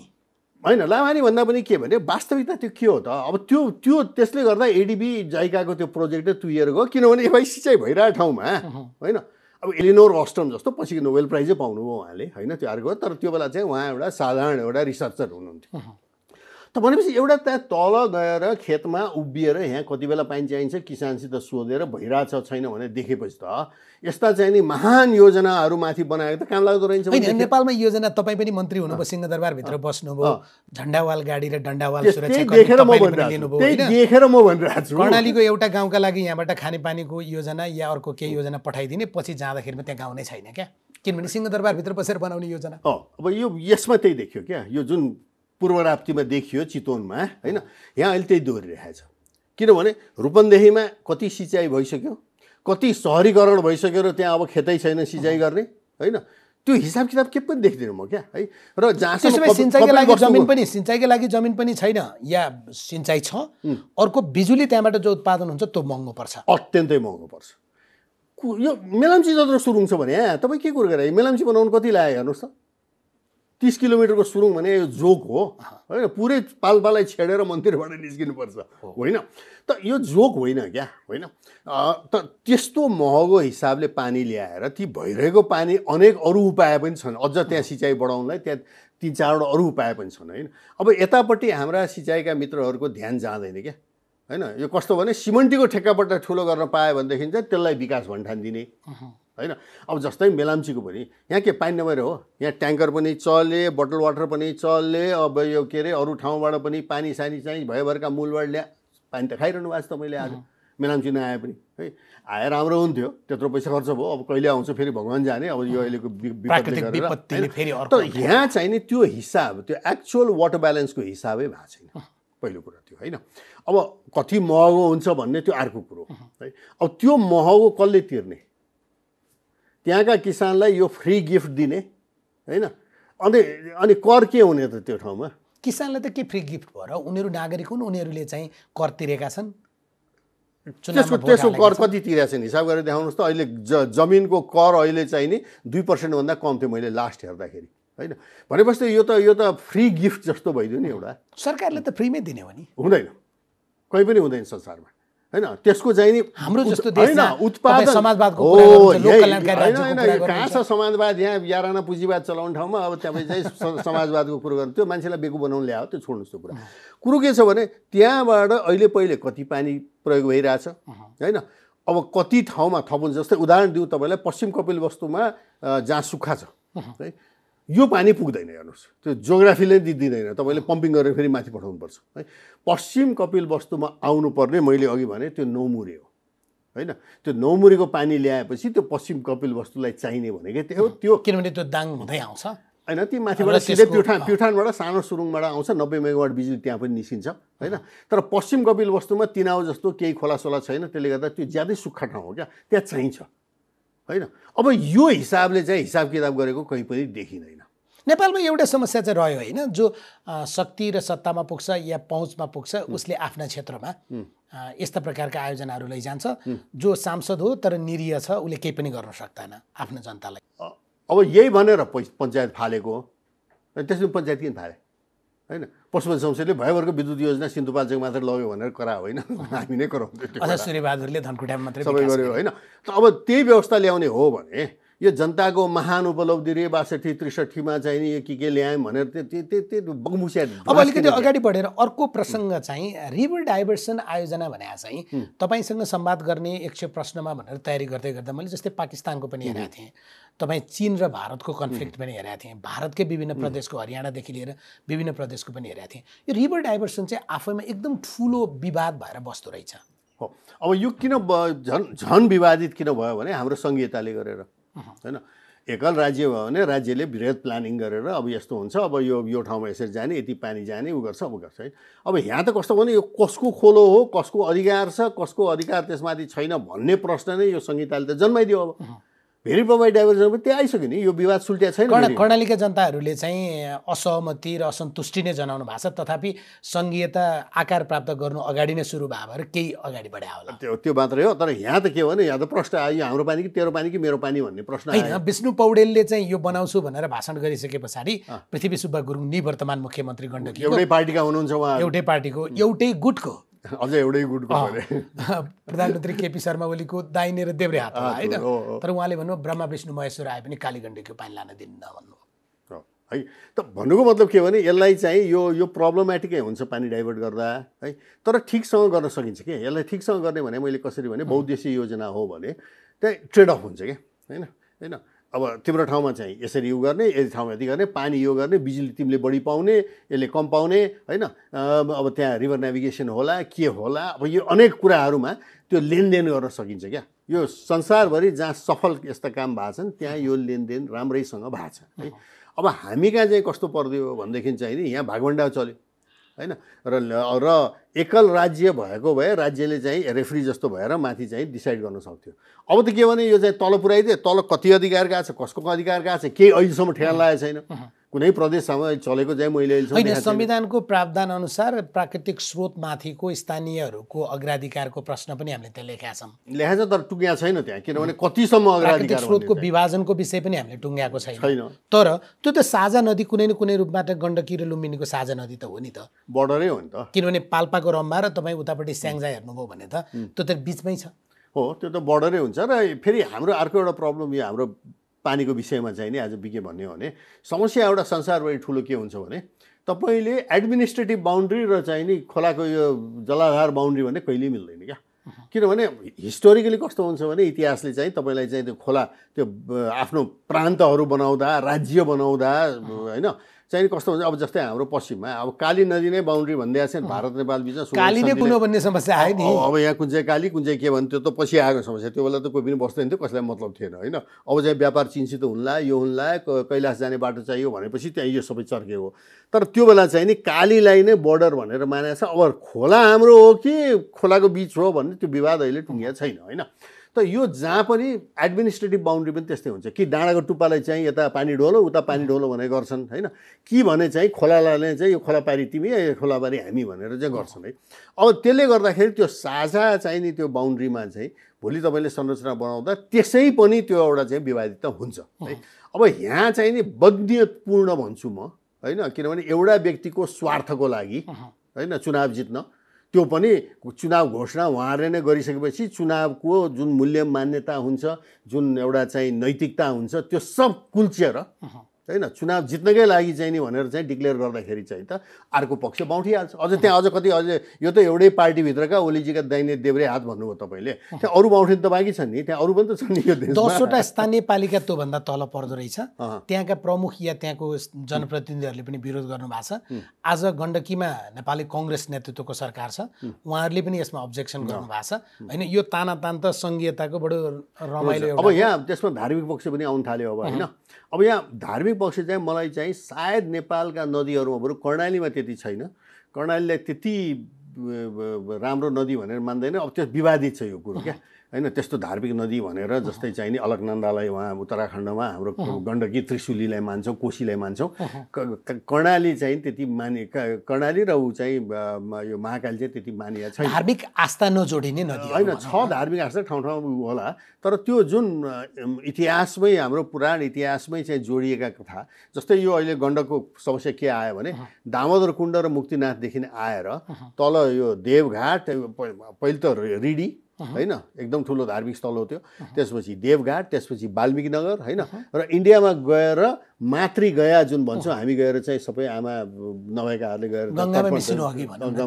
होइन लाभानी भन्दा पनि के भने वास्तविकता त्यो के हो त अब त्यो त्यो त्यसले गर्दा एडिबी जाइकाको त्यो प्रोजेक्ट टु इयर गयो किनभने भाइ सिँचाइ भइरहेको ठाउँमा होइन अब एलिनोर अस्टम जस्तो पछि नोबेल प्राइजै पाउनुभयो उहाँले होइन त्यो अर्को तर त्यो बेला चाहिँ उहाँ एउटा साधारण एउटा रिसर्चर हुनुहुन्थ्यो त भनेपछि एउटा त तल गएर खेतमा उभिएर यहाँ कति बेला पानी चाहिन्छ किसानसित सोधेर भइरहेछ छैन भने देखेपछि त यस्ता चाहिँ नि महान
माथि बनाएको त काम लाग्दो रहेछ नेपालमा योजना तपाईँ पनि मन्त्री हुनुभयो सिंहदरबारभित्र बस्नुभयो झन्डावाल गाडी र डन्डावाल देखेर
म भनिरहेको कर्णालीको
एउटा गाउँका लागि यहाँबाट खानेपानीको योजना या अर्को केही योजना पठाइदिने पछि जाँदाखेरि त्यहाँ गाउँ नै छैन क्या किनभने सिंहदरबारभित्र बसेर बनाउने योजना
अब यो यसमा त्यही देख्यो क्या यो जुन पूर्व राप्तीमा देखियो चितवनमा होइन यहाँ अहिले त्यही दोहोरिरहेको छ किनभने रूपन्देहीमा कति सिँचाइ भइसक्यो कति सहरीकरण भइसक्यो र त्यहाँ अब खेतै छैन सिँचाइ
गर्ने होइन त्यो हिसाब किताब के पनि देख्दिनँ म क्या है र जहाँसम्म सिँचाइको लागि जमिन पनि सिँचाइको लागि जमिन पनि छैन या सिँचाइ छ अर्को बिजुली त्यहाँबाट जो उत्पादन हुन्छ त्यो महँगो पर्छ अत्यन्तै महँगो पर्छ यो मेलाम्ची जत्रो सुरु हुन्छ भने यहाँ
तपाईँ के कुरो गरे मेलाम्ची बनाउनु कति लाग्यो हेर्नुहोस् त तिस किलोमिटरको सुरुङ भने यो जोक हो होइन पुरै पाल्पालाई छेडेर मन्दिरबाट निस्किनुपर्छ होइन त यो जोक होइन क्या होइन त त्यस्तो महँगो हिसाबले पानी ल्याएर ती भइरहेको पानी अनेक अरू उपाय पनि छन् अझ त्यहाँ सिँचाइ बढाउनलाई त्यहाँ तिन चारवटा अरू उपाय पनि छन् होइन अब यतापट्टि हाम्रा सिँचाइका मित्रहरूको ध्यान जाँदैन क्या होइन यो कस्तो भने सिमन्टीको ठेक्काबाट ठुलो गर्न पायो भनेदेखि चाहिँ त्यसलाई विकास भन्ठान दिने होइन अब जस्तै मेलाम्चीको पनि यहाँ के पानी नभएर हो यहाँ ट्याङ्कर पनि चले बोटल वाटर पनि चले अब यो के अरे अरू ठाउँबाट पनि पानी सानी चाहिँ भयोभरका मूलबाट ल्या पानी त खाइरहनु भएको छ तपाईँले आज मेलाम्ची नआए पनि है आए राम्रो हुन्थ्यो त्यत्रो पैसा खर्च भयो अब कहिले आउँछ फेरि भगवान् जाने अब यो अहिलेको
तर यहाँ
चाहिँ नि त्यो हिसाब त्यो एक्चुअल वाटर ब्यालेन्सको हिसाबै भएको छैन पहिलो कुरा त्यो होइन अब कति महँगो हुन्छ भन्ने त्यो अर्को कुरो है अब त्यो महँगो कसले तिर्ने त्यहाँका किसानलाई यो फ्री गिफ्ट दिने होइन अनि अनि कर के हुने त त्यो ठाउँमा
किसानलाई त के फ्री गिफ्ट भएर उनीहरू नागरिक हुन् उनीहरूले चाहिँ कर तिरेका छन् त्यसको त्यसको कर
कति तिरेका छन् हिसाब गरेर देखाउनुहोस् त अहिले ज जमिनको कर अहिले चाहिँ नि दुई पर्सेन्टभन्दा कम थियो मैले लास्ट हेर्दाखेरि होइन भनेपछि यो त यो त फ्री गिफ्ट जस्तो भइदियो नि एउटा सरकारले त फ्रीमै दिने हो नि हुँदैन कहीँ पनि हुँदैन संसारमा होइन त्यसको चाहिँ नि हाम्रो जस्तो होइन उत्पादन समाजवादको कहाँ छ समाजवाद यहाँ याराना पुँजीवाद चलाउने ठाउँमा अब तपाईँ चाहिँ समाजवादको कुरो गर्नु त्यो मान्छेलाई बेगु बनाउनु ल्यायो त्यो छोड्नुहोस् त्यो कुरा कुरो के छ भने त्यहाँबाट अहिले पहिले कति पानी प्रयोग भइरहेछ होइन अब कति ठाउँमा थपुन्छ जस्तै उदाहरण दिउँ तपाईँलाई पश्चिम कपिल वस्तुमा जहाँ सुक्खा छ है यो पानी पुग्दैन हेर्नुहोस् त्यो जोग्राफीले दिँदैन तपाईँले पम्पिङ गरेर फेरि माथि पठाउनुपर्छ है पश्चिम कपिल वस्तुमा आउनुपर्ने मैले अघि भने त्यो नौमुरे हो होइन त्यो नौमुरेको पानी ल्याएपछि त्यो पश्चिम कपिल वस्तुलाई चाहिने भनेकै त्यो
त्यो किनभने त्यो दाङ हुँदै आउँछ होइन ती माथिबाट सिधै प्युठान
प्युठानबाट सानो सुरुङबाट आउँछ नब्बे मेगावाट बिजुली त्यहाँ पनि निस्किन्छ होइन तर पश्चिम कपिल वस्तुमा तिनाउ जस्तो केही खोलासोला छैन त्यसले गर्दा त्यो ज्यादै सुक्खा ठाउँ हो क्या त्यहाँ चाहिन्छ होइन अब यो हिसाबले चाहिँ हिसाब किताब गरेको कहीँ पनि देखिँदैन
नेपालमा एउटा समस्या चाहिँ रह्यो होइन जो शक्ति र सत्तामा पुग्छ या पहुँचमा पुग्छ उसले आफ्ना क्षेत्रमा यस्ता प्रकारका आयोजनाहरू लैजान्छ जो सांसद हो तर निरीह छ उसले केही पनि गर्न सक्दैन आफ्नो जनतालाई
अब यही भनेर पञ्चायत फालेको हो त्यसमा पञ्चायत किन फाले होइन पशुपति संसदले भयभरको विद्युत योजना सिन्धुपाल्चोक मात्रै लग्यो भनेर करा होइन हामी नै गराउँथ्यौँ
सूर्यबहादुरले धनकुटा मात्रै सबै गऱ्यो होइन
त अब त्यही व्यवस्था ल्याउने हो भने यो जनताको महान उपलब्धि रे बासठी त्रिसठीमा चाहिँ यो के के ल्यायौँ भनेर त्यो अब अलिकति अगाडि
बढेर अर्को प्रसङ्ग चाहिँ रिभर डाइभर्सन आयोजना भने चाहिँ तपाईँसँग संवाद गर्ने एक सय प्रश्नमा भनेर तयारी गर्दै गर्दा मैले जस्तै पाकिस्तानको पनि हेरेको थिएँ तपाईँ चिन र भारतको कन्फ्लिक्ट पनि हेरेको थिएँ भारतकै विभिन्न प्रदेशको हरियाणादेखि लिएर विभिन्न प्रदेशको पनि हेरेको थिएँ यो रिभर डाइभर्सन चाहिँ आफैमा एकदम ठुलो विवाद भएर बस्दो रहेछ हो
अब यो किन झन् झन् विवादित किन भयो भने हाम्रो सङ्घीयताले गरेर होइन एकल राज्य भयो भने राज्यले वृहत प्लानिङ गरेर अब यस्तो हुन्छ अब यो यो ठाउँमा यसरी जाने यति पानी जाने ऊ गर्छ ऊ गर्छ है अब यहाँ त कस्तो भने यो कसको खोलो हो कसको अधिकार छ कसको अधिकार त्यसमाथि छैन भन्ने प्रश्न नै यो संहिताले त जन्माइदियो अब भेरी डाइभर्सन पनि त्यहाँ आइसक्यो नि यो विवाद सुल्टिया छैन
कर्णालीका जनताहरूले चाहिँ असहमति र असन्तुष्टि नै जनाउनु भएको छ तथापि सङ्घीयता आकार प्राप्त गर्नु अगाडि नै सुरु भयो भएर केही अगाडि बढायो होला
त्यो त्यो मात्रै हो तर यहाँ त के हो भने यहाँ त प्रश्न आयो हाम्रो पानी कि तेरो पानी कि मेरो पानी भन्ने प्रश्न होइन
विष्णु पौडेलले चाहिँ यो बनाउँछु भनेर भाषण गरिसके पछाडि पृथ्वी सुब्बा गुरुङ निवर्तमान मुख्यमन्त्री गण्डकी एउटै पार्टीका हुनुहुन्छ उहाँ एउटै पार्टीको एउटै गुटको
अझै एउटै गुटको
प्रधानमन्त्री केपी शर्मा ओलीको दाहिने र देब्रे हात होइन तर उहाँले भन्नु ब्रह्मा विष्णु महेश्वर आए पनि कालीगण्डीको पानी लान दिन्न भन्नु
है त भन्नुको मतलब के भने यसलाई चाहिँ यो यो प्रब्लमेटिकै हुन्छ पानी डाइभर्ट गर्दा है तर ठिकसँग गर्न सकिन्छ कि यसलाई ठिकसँग गर्ने भने मैले कसरी भने बहुद्देशीय योजना हो भने त्यहाँ ट्रेड अफ हुन्छ क्या होइन होइन अब तिम्रो ठाउँमा चाहिँ यसरी यो गर्ने यति ठाउँमा यति गर्ने पानी यो गर्ने बिजुली तिमीले बढी पाउने यसले कम पाउने होइन अब त्यहाँ रिभर नेभिगेसन होला के होला अब यो अनेक कुराहरूमा त्यो लेनदेन गर्न सकिन्छ क्या यो संसारभरि जहाँ सफल यस्ता काम भएको छन् त्यहाँ यो लेनदेन राम्रैसँग भएको छ है अब हामी कहाँ चाहिँ कस्तो पर्दियो भनेदेखि चाहिँ नि यहाँ भागभन्डा चल्यो होइन र र एकल राज्य भएको भए राज्यले चाहिँ रेफ्री जस्तो भएर माथि चाहिँ डिसाइड गर्न सक्थ्यो अब त के भने यो चाहिँ तल पुऱ्याइदियो तल कति अधिकार गएको छ कसको अधिकार गएको छ केही अहिलेसम्म ठेगान लागेको छैन कुनै प्रदेशसँग चलेको चाहिँ मैले होइन
संविधानको प्रावधान अनुसार प्राकृतिक स्रोतमाथिको स्थानीयहरूको अग्राधिकारको प्रश्न पनि हामीले त्यहाँ लेखाएको छौँ लेखा छ तर टुङ्ग्या छैन त्यहाँ किनभने कतिसम्म अग्राधिकार स्रोतको विभाजनको विषय पनि हामीले टुङ्ग्याएको छैन तर त्यो त साझा नदी कुनै न कुनै रूपमा त गण्डकी र लुम्बिनीको साझा नदी त हो नि त बोर्डरै हो नि त किनभने पाल्पाको रम्बा र तपाईँ उतापट्टि स्याङ्जा हेर्नुभयो भने त त्यो त बिचमै छ हो त्यो त बोर्डरै हुन्छ र फेरि हाम्रो अर्को एउटा प्रब्लम यो हाम्रो
पानीको विषयमा चाहिँ नि आज विज्ञ भन्ने हो भने समस्या एउटा संसारभरि ठुलो के हुन्छ भने तपाईँले एडमिनिस्ट्रेटिभ बााउन्ड्री र चाहिँ नि खोलाको यो जलाधार बााउन्ड्री भन्ने कहिल्यै मिल्दैन क्या किनभने हिस्टोरिकली कस्तो हुन्छ भने इतिहासले चाहिँ तपाईँलाई चाहिँ त्यो खोला त्यो आफ्नो प्रान्तहरू बनाउँदा राज्य बनाउँदा होइन चाहिँ कस्तो हुन्छ अब जस्तै हाम्रो पश्चिममा अब काली नदी नै बााउन्ड्री भनिदिएको छ भारत नेपाल बिचमा काली नै कुन भन्ने
समस्या आयो नि अब
यहाँ कुन चाहिँ काली कुन चाहिँ के भन्थ्यो त्यो त पछि आएको समस्या त्यो बेला त कोही पनि बस्दैन थियो कसैलाई मतलब थिएन होइन अब चाहिँ व्यापार चिन्सित हुन्ला यो हुन्ला कैलाश जाने बाटो चाहियो भनेपछि त्यहाँ यो सबै चर्केको तर त्यो बेला चाहिँ नि कालीलाई नै बोर्डर भनेर मानेको छ अब खोला हाम्रो हो कि खोलाको बिच हो भन्ने त्यो विवाद अहिले टुङ्गिया छैन होइन त यो जहाँ पनि एडमिनिस्ट्रेटिभ बााउन्ड्री पनि त्यस्तै हुन्छ कि डाँडाको टुप्पालाई चाहिँ यता पानी ढोलो उता पानी ढोलो भनेर गर्छन् होइन कि भने चाहिँ खोलालाई चाहिँ यो खोलापारी तिमी यो खोलापारी हामी भनेर चाहिँ गर्छन् है अब त्यसले गर्दाखेरि त्यो साझा चाहिने त्यो बााउन्ड्रीमा चाहिँ भोलि तपाईँले संरचना बनाउँदा त्यसै पनि त्यो एउटा चाहिँ विवादित हुन्छ है अब यहाँ चाहिँ नि बद्धपूर्ण भन्छु म होइन किनभने एउटा व्यक्तिको स्वार्थको लागि होइन चुनाव जित्न त्यो पनि चुनाव घोषणा उहाँहरूले नै गरिसकेपछि चुनावको जुन मूल्य मान्यता हुन्छ जुन एउटा चाहिँ नैतिकता हुन्छ त्यो सब कुल्चेर होइन चुनाव जित्नकै लागि चाहिँ नि भनेर चाहिँ डिक्लेयर गर्दाखेरि चाहिँ त अर्को पक्ष बाउँठिहाल्छ अझ त्यहाँ अझ कति अझ यो त एउटै पार्टीभित्रका ओलीजीका दाहिने देब्रे हात भन्नुभयो तपाईँले त्यहाँ अरू बाउठिन त बाँकी छन् नि त्यहाँ अरू पनि त छन् नि यो दसवटा
स्थानीय पालिका त्योभन्दा तल पर्दो रहेछ त्यहाँका प्रमुख या त्यहाँको जनप्रतिनिधिहरूले पनि विरोध गर्नु भएको छ आज गण्डकीमा नेपाली कङ्ग्रेस नेतृत्वको सरकार छ उहाँहरूले पनि यसमा अब्जेक्सन गर्नु भएको छ होइन यो ताना तान त सङ्घीयताको बडो रमाइलो अब यहाँ
त्यसमा धार्मिक पक्ष पनि आउनु थाल्यो अब होइन अब यहाँ धार्मिक पक्ष चाहिँ मलाई चाहिँ सायद नेपालका नदीहरूमा बरु कर्णालीमा त्यति छैन कर्णालीलाई त्यति राम्रो नदी भनेर मान्दैन अब त्यो विवादित छ यो कुरो क्या होइन त्यस्तो धार्मिक नदी भनेर जस्तै चाहिँ नि अलकनन्दालाई उहाँ उत्तराखण्डमा हाम्रो गण्डकी त्रिशुलीलाई मान्छौँ कोशीलाई मान्छौँ कर्णाली चाहिँ त्यति माने कर्णाली र ऊ चाहिँ यो महाकाली चाहिँ त्यति मानिया छ धार्मिक
आस्था नजोडिने नदी
होइन छ धार्मिक आस्था ठाउँ ठाउँ होला तर त्यो जुन इतिहासमै हाम्रो पुराण इतिहासमै चाहिँ जोडिएका कथा जस्तै यो अहिले गण्डकको समस्या के आयो भने दामोदर कुण्ड र मुक्तिनाथदेखि आएर तल यो देवघाट पहिले त रिडी होइन एकदम ठुलो धार्मिक स्थल हो त्यो त्यसपछि देवघाट त्यसपछि वाल्मिकीनगर नगर होइन र इन्डियामा गएर मातृ गया जुन भन्छौँ हामी गएर चाहिँ सबै आमा नभएकाहरूले गएर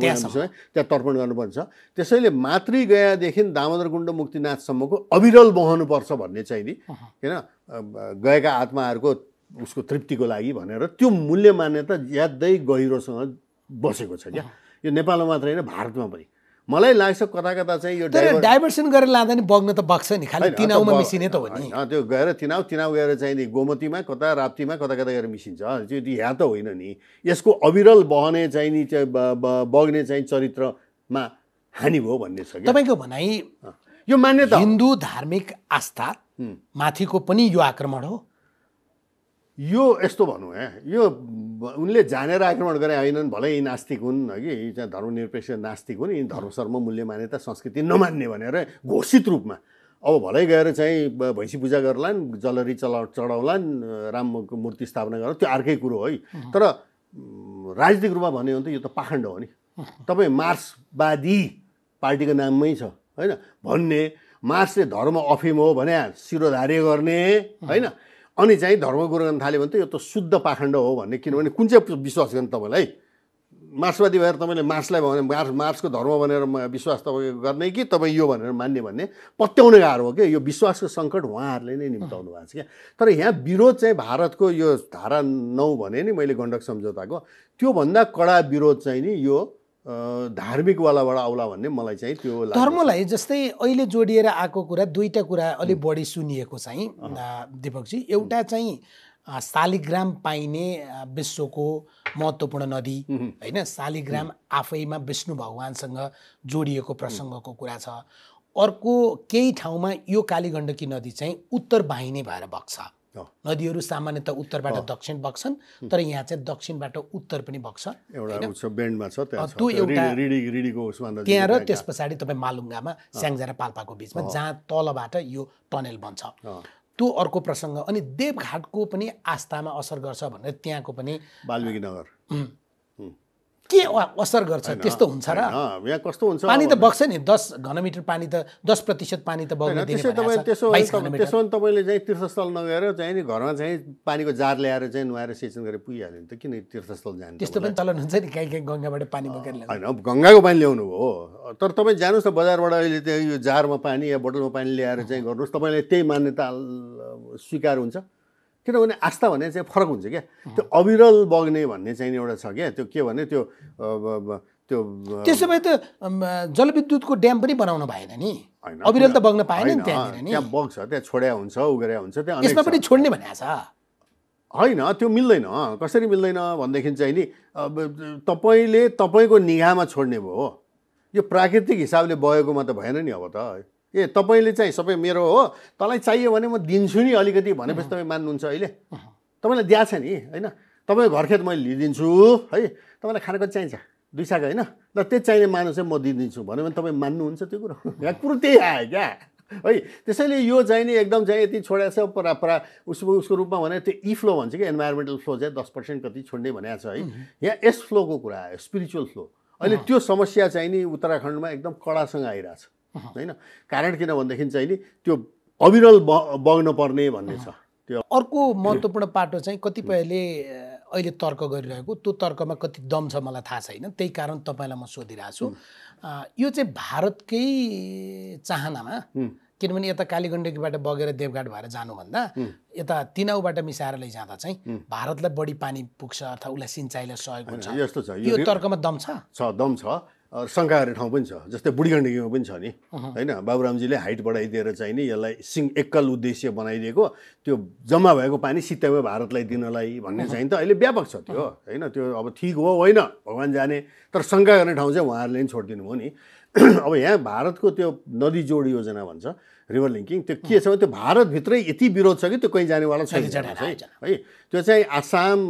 त्यहाँ तर्पण गर्नुपर्छ त्यसैले मातृ गयादेखि दामोदर कुण्ड मुक्तिनाथसम्मको अविरल बहाउनुपर्छ भन्ने चाहिँ नि होइन गएका आत्माहरूको उसको तृप्तिको लागि भनेर त्यो मूल्य मान्यता ज्यादै गहिरोसँग बसेको छ क्या यो नेपालमा मात्र होइन भारतमा पनि मलाई लाग्छ कता कता चाहिँ यो
डाइभर्सन गरेर लाँदा नि बग्न त बग्छ नि खालि तिनाउमा मिसिने
त हो नि त्यो गएर तिनाउ तिनाउ गएर चाहिँ नि गोमतीमा कता राप्तीमा कता कता गएर मिसिन्छ त्यो यहाँ त होइन नि यसको अविरल बहने चाहिँ नि बग्ने चाहिँ चरित्रमा हानि भयो भन्ने छ
तपाईँको भनाइ यो मान्यता हिन्दू धार्मिक आस्था माथिको पनि यो आक्रमण हो
यो यस्तो भनौँ है यो उनले जानेर आक्रमण गरे होइनन् भलै यी नास्तिक हुन् कि यी चाहिँ धर्मनिरपेक्ष नास्तिक हुन् यी धर्मशर्म मूल्य मान्यता संस्कृति नमान्ने भनेर घोषित रूपमा अब भलै गएर चाहिँ भैँसी पूजा गर्लान् जलरी चला चढाउलान् रामको मूर्ति स्थापना गर्ला त्यो अर्कै कुरो है तर राजनीतिक रूपमा भन्यो भने त यो त पाखण्ड हो नि तपाईँ मार्क्सवादी पार्टीको नाममै छ होइन भन्ने मार्क्सले धर्म अफिम हो भने शिरोधारे गर्ने होइन अनि चाहिँ धर्मगुरु गर्न थाल्यो भने त यो त शुद्ध पाखण्ड हो भन्ने किनभने कुन चाहिँ विश्वास गर्ने तपाईँलाई मार्क्सवादी भएर तपाईँले मार्क्सलाई भने मार्क्स मार्क्सको धर्म भनेर विश्वास तपाईँको गर्ने कि तपाईँ यो भनेर मान्ने भन्ने पत्याउने गाह्रो हो क्या यो विश्वासको सङ्कट उहाँहरूले नै निम्ताउनु भएको छ क्या तर यहाँ विरोध चाहिँ भारतको यो धारा नौ भने नि मैले गण्डक सम्झौताको त्योभन्दा कडा विरोध चाहिँ नि यो धार्मिकवालाबाट आउला भन्ने मलाई चाहिँ त्यो
धर्मलाई जस्तै अहिले जोडिएर आएको कुरा दुईवटा कुरा अलिक बढी सुनिएको चाहिँ दिपकजी एउटा चाहिँ शालिग्राम पाइने विश्वको महत्त्वपूर्ण नदी होइन शालिग्राम आफैमा विष्णु भगवान्सँग जोडिएको प्रसङ्गको कुरा छ अर्को केही ठाउँमा यो कालीगण्डकी नदी चाहिँ उत्तर बाहिने भएर बग्छ नदीहरू सामान्यत उत्तरबाट दक्षिण बग्छन् तर यहाँ चाहिँ दक्षिणबाट उत्तर पनि बग्छ त्यहाँ र त्यस पछाडि तपाईँ मालुङ्गामा स्याङ्जा र पाल्पाको बिचमा जहाँ तलबाट यो टनेल बन्छ त्यो अर्को प्रसङ्ग अनि देवघाटको पनि आस्थामा असर गर्छ भनेर त्यहाँको पनि वाल्मीकि नगर के असर गर्छ त्यस्तो हुन्छ र यहाँ कस्तो हुन्छ पानी त बग्छ नि दस घनमिटर पानी त दस प्रतिशत पानी त बग्न त्यसो तपाईँ त्यसो त्यसो
तपाईँले चाहिँ तीर्थस्थल नगएर चाहिँ नि घरमा चाहिँ पानीको जार ल्याएर चाहिँ नुहाएर सेचन गरेर पुगिहाल्यो नि त किन तीर्थस्थल जाने
त्यस्तो पनि चलन हुन्छ नि कहीँ कहीँ गङ्गाबाट पानी बोकेर
होइन गङ्गाको पानी ल्याउनु हो तर तपाईँ जानुहोस् न बजारबाट अहिले त्यो यो जारमा पानी या बोतलमा पानी ल्याएर चाहिँ गर्नुहोस् तपाईँलाई त्यही मान्यता स्वीकार हुन्छ किनभने आस्था भने चाहिँ फरक हुन्छ क्या त्यो अविरल बग्ने भन्ने चाहिँ एउटा छ क्या त्यो के भने त्यो त्यो त्यसो
भए त जलविद्युतको ड्याम पनि बनाउन भएन नि अविरल त बग्न पाएन नि त्यहाँ नि त्यहाँ
बग्छ त्यहाँ छोड्या हुन्छ गरे हुन्छ त्यहाँ यसमा पनि छोड्ने भनेको छ होइन त्यो मिल्दैन कसरी मिल्दैन भनेदेखि चाहिँ नि तपाईँले तपाईँको निगामा छोड्ने भयो यो प्राकृतिक हिसाबले बगेकोमा त भएन नि अब त ए तपाईँले चाहिँ सबै मेरो हो तँलाई चाहियो भने म दिन्छु नि अलिकति भनेपछि तपाईँ मान्नुहुन्छ अहिले तपाईँलाई दिएको छ नि होइन तपाईँ घरखेत मैले लिइदिन्छु है तपाईँलाई खानाको चाहिन्छ दुई साग होइन ल त्यो चाहिने मानु चाहिँ म दिइदिन्छु भन्यो भने तपाईँ मान्नुहुन्छ त्यो कुरो यहाँ कुरो त्यही आयो क्या है त्यसैले यो चाहिँ नि एकदम चाहिँ यति छोडेको छ परा परा उसको उसको रूपमा भने त्यो इ e फ्लो भन्छ कि इन्भाइरोमेन्टल फ्लो चाहिँ दस पर्सेन्ट कति छोड्ने भनेको छ है यहाँ एस फ्लोको कुरा आयो स्पिरिचुअल फ्लो अहिले त्यो समस्या चाहिँ नि उत्तराखण्डमा एकदम कडासँग आइरहेछ होइन कारण किन भनेदेखि चाहिँ नि त्यो अविरल ब बग्न पर्ने भन्ने छ त्यो
अर्को महत्त्वपूर्ण पाटो चाहिँ कतिपयले अहिले तर्क गरिरहेको त्यो तर्कमा कति दम छ मलाई थाहा छैन त्यही कारण तपाईँलाई म सोधिरहेको छु यो चाहिँ भारतकै चाहनामा किनभने यता कालीगण्डकीबाट बगेर देवघाट भएर जानुभन्दा यता तिनाउबाट मिसाएर लैजाँदा चाहिँ भारतलाई बढी पानी पुग्छ अथवा उसलाई सिँचाइलाई सहयोग हुन्छ यो तर्कमा दम छ
दम छ शङ्का गर्ने ठाउँ पनि छ जस्तै बुढी गण्डकीमा पनि छ नि होइन बाबुरामजीले हाइट बढाइदिएर चाहिँ नि यसलाई सिङ एकल उद्देश्य बनाइदिएको त्यो जम्मा भएको पानी सित्तैमा भारतलाई दिनलाई भन्ने चाहिँ त अहिले व्यापक छ त्यो होइन त्यो अब ठिक हो होइन भगवान् जाने तर शङ्का गर्ने ठाउँ चाहिँ उहाँहरूले नि छोडिदिनु हो नि अब यहाँ भारतको त्यो नदी जोड योजना भन्छ रिभर लिङ्किङ त्यो के छ भने त्यो भारतभित्रै यति विरोध छ कि त्यो कहीँ जानेवाला छैन है त्यो चाहिँ आसाम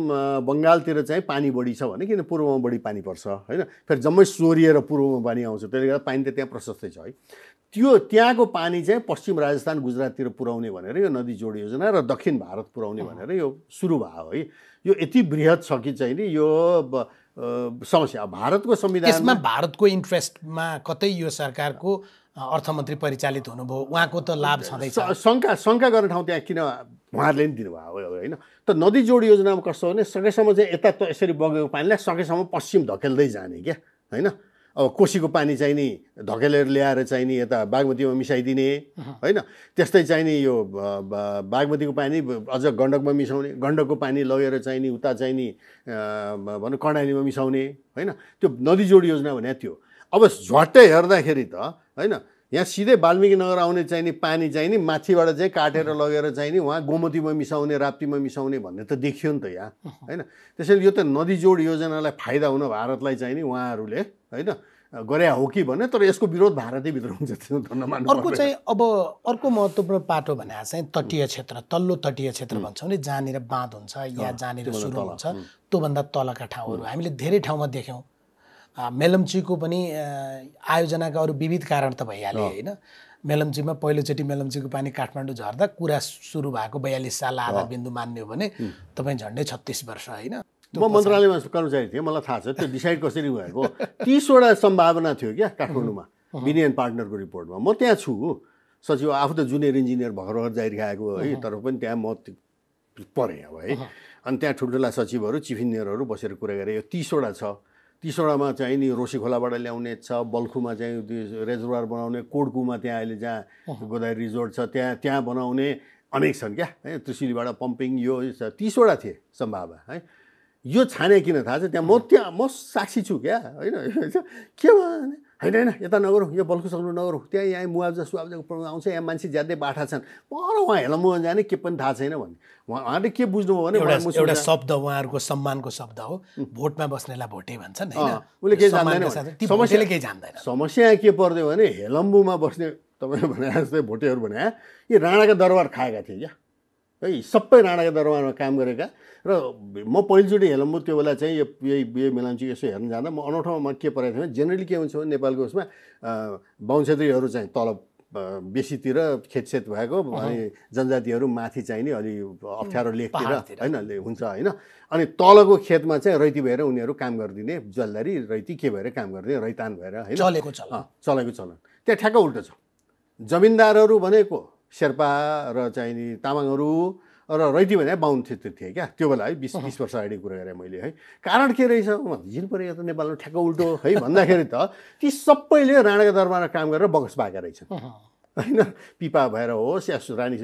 बङ्गालतिर चाहिँ पानी बढी छ भने किन पूर्वमा बढी पानी पर्छ होइन फेरि जम्मै सोरिएर पूर्वमा पानी आउँछ त्यसले गर्दा पानी त त्यहाँ प्रशस्तै छ है त्यो त्यहाँको पानी चाहिँ पश्चिम राजस्थान गुजराततिर पुऱ्याउने भनेर यो नदी जोड योजना र दक्षिण भारत पुऱ्याउने भनेर यो सुरु भयो है यो यति वृहत छ कि चाहिँ नि यो
समस्या भारतको संविधानमा भारतको इन्ट्रेस्टमा कतै यो सरकारको अर्थमन्त्री परिचालित हुनुभयो उहाँको त लाभ छँदैछ शङ्का शङ्का गर्ने ठाउँ त्यहाँ किन
उहाँहरूले पनि दिनुभयो होइन त नदी जोड योजनामा कस्तो भने सकेसम्म चाहिँ यता त यसरी बगेको पानीलाई सकेसम्म पश्चिम धकेल्दै जाने क्या होइन अब कोसीको पानी चाहिँ नि धकेलेर ल्याएर चाहिँ नि यता बागमतीमा मिसाइदिने होइन त्यस्तै चाहिँ नि यो बागमतीको पानी अझ गण्डकमा मिसाउने गण्डकको पानी लगेर चाहिँ नि उता चाहिँ नि भनौँ कर्णालीमा मिसाउने होइन त्यो नदी जोड योजना भने त्यो अब झट्टै हेर्दाखेरि त होइन यहाँ सिधै वाल्मिकी नगर आउने चाहिने पानी चाहिने माथिबाट चाहिँ काटेर लगेर चाहिने उहाँ गोमतीमा मिसाउने राप्तीमा मिसाउने भन्ने त देखियो नि त यहाँ होइन त्यसैले यो त नदी जोड योजनालाई फाइदा हुन भारतलाई चाहिने उहाँहरूले होइन गरे हो कि भने तर यसको विरोध भारतैभित्र हुन्छ त्यसमा धन्यवाद अर्को चाहिँ
अब अर्को महत्त्वपूर्ण पाटो भने चाहिँ तटीय क्षेत्र तल्लो तटीय क्षेत्र भन्छौँ नि जहाँनिर बाँध हुन्छ या जहाँनिर सुरु हुन्छ त्योभन्दा तलका ठाउँहरू हामीले धेरै ठाउँमा देख्यौँ मेलम्चीको पनि आयोजनाका अरू विविध कारण त भइहाल्यो होइन मेलम्चीमा पहिलोचोटि मेलम्चीको पानी काठमाडौँ झर्दा कुरा सुरु भएको बयालिस साल आधा बिन्दु मान्ने हो भने तपाईँ झन्डै छत्तिस वर्ष होइन
म मन्त्रालयमा कर्मचारी थिएँ मलाई थाहा छ त्यो डिसाइड कसरी भएको तिसवटा सम्भावना थियो क्या काठमाडौँमा बिनियन पार्टनरको रिपोर्टमा म त्यहाँ छु सचिव आफू त जुनियर इन्जिनियर भर्खर भर्खर जाइरहेको है तर पनि त्यहाँ म परेँ अब है अनि त्यहाँ ठुल्ठुला सचिवहरू चिफ इन्जिनियरहरू बसेर कुरा गरेँ यो तिसवटा छ तिसवटामा चाहिँ नि रोसी खोलाबाट ल्याउने छ बल्खुमा चाहिँ रेजर्वार बनाउने कोडकुमा त्यहाँ अहिले जहाँ गोदावरी रिजोर्ट छ त्यहाँ त्यहाँ बनाउने अनेक छन् क्या है त्रिशुलीबाट पम्पिङ यो तिसवटा थिए सम्भावना है यो छाने किन थाहा छ त्यहाँ म त्यहाँ म साक्षी छु क्या होइन के भयो होइन होइन यता नगरौँ यो बल्कु सक्नु नगरौँ त्यहाँ यहाँ मुआब्जा सुवाजाको प्रब्लम आउँछ यहाँ मान्छे ज्यादै बाठा छन् पर हेर्न मुवा जाने के पनि थाहा छैन भने
उहाँले के बुझ्नुभयो भने एउटा शब्द उहाँहरूको सम्मानको शब्द हो भोटमा बस्नेलाई भोटे भन्छन् उसले केही जान्दैन समस्याले केही जान्दैन
समस्या के पर्यो भने हेलम्बुमा बस्ने तपाईँले भने जस्तै भोटेहरू भने यी राणाका दरबार खाएका थिए क्या है सबै राणाको दरबारमा काम गरेका र म पहिलोचोटि हेलम्बु त्यो बेला चाहिँ यो यही मिलाउँछु यसो हेर्न जाँदा म अनौठोमा के परेको थिएँ जेनरली के हुन्छ भने नेपालको उसमा बाहुनक्षेत्रीहरू चाहिँ तल बेसीतिर खेतसेत भएको अनि जनजातिहरू माथि चाहिने अलि अप्ठ्यारो लेखतिर होइन हुन्छ होइन अनि तलको खेतमा चाहिँ रैती भएर उनीहरू काम गरिदिने जलदारी रैती के भएर काम गरिदिने रैतान भएर होइन चलेको चलन त्यहाँ ठ्याक्क उल्टो छ जमिनदारहरू भनेको शेर्पा र चाहिँ नि तामाङहरू र रैटी भने बाहुन क्षेत्र थिएँ क्या त्यो बेला है बिस बिस वर्ष अगाडि कुरा गरेँ मैले है कारण के रहेछ झिन परेको त नेपालमा ठ्याक्क उल्टो है भन्दाखेरि त ती सबैले राणाको दरबारमा काम गरेर बगस पाएका रहेछ
होइन
पिपा भएर होस् या रानी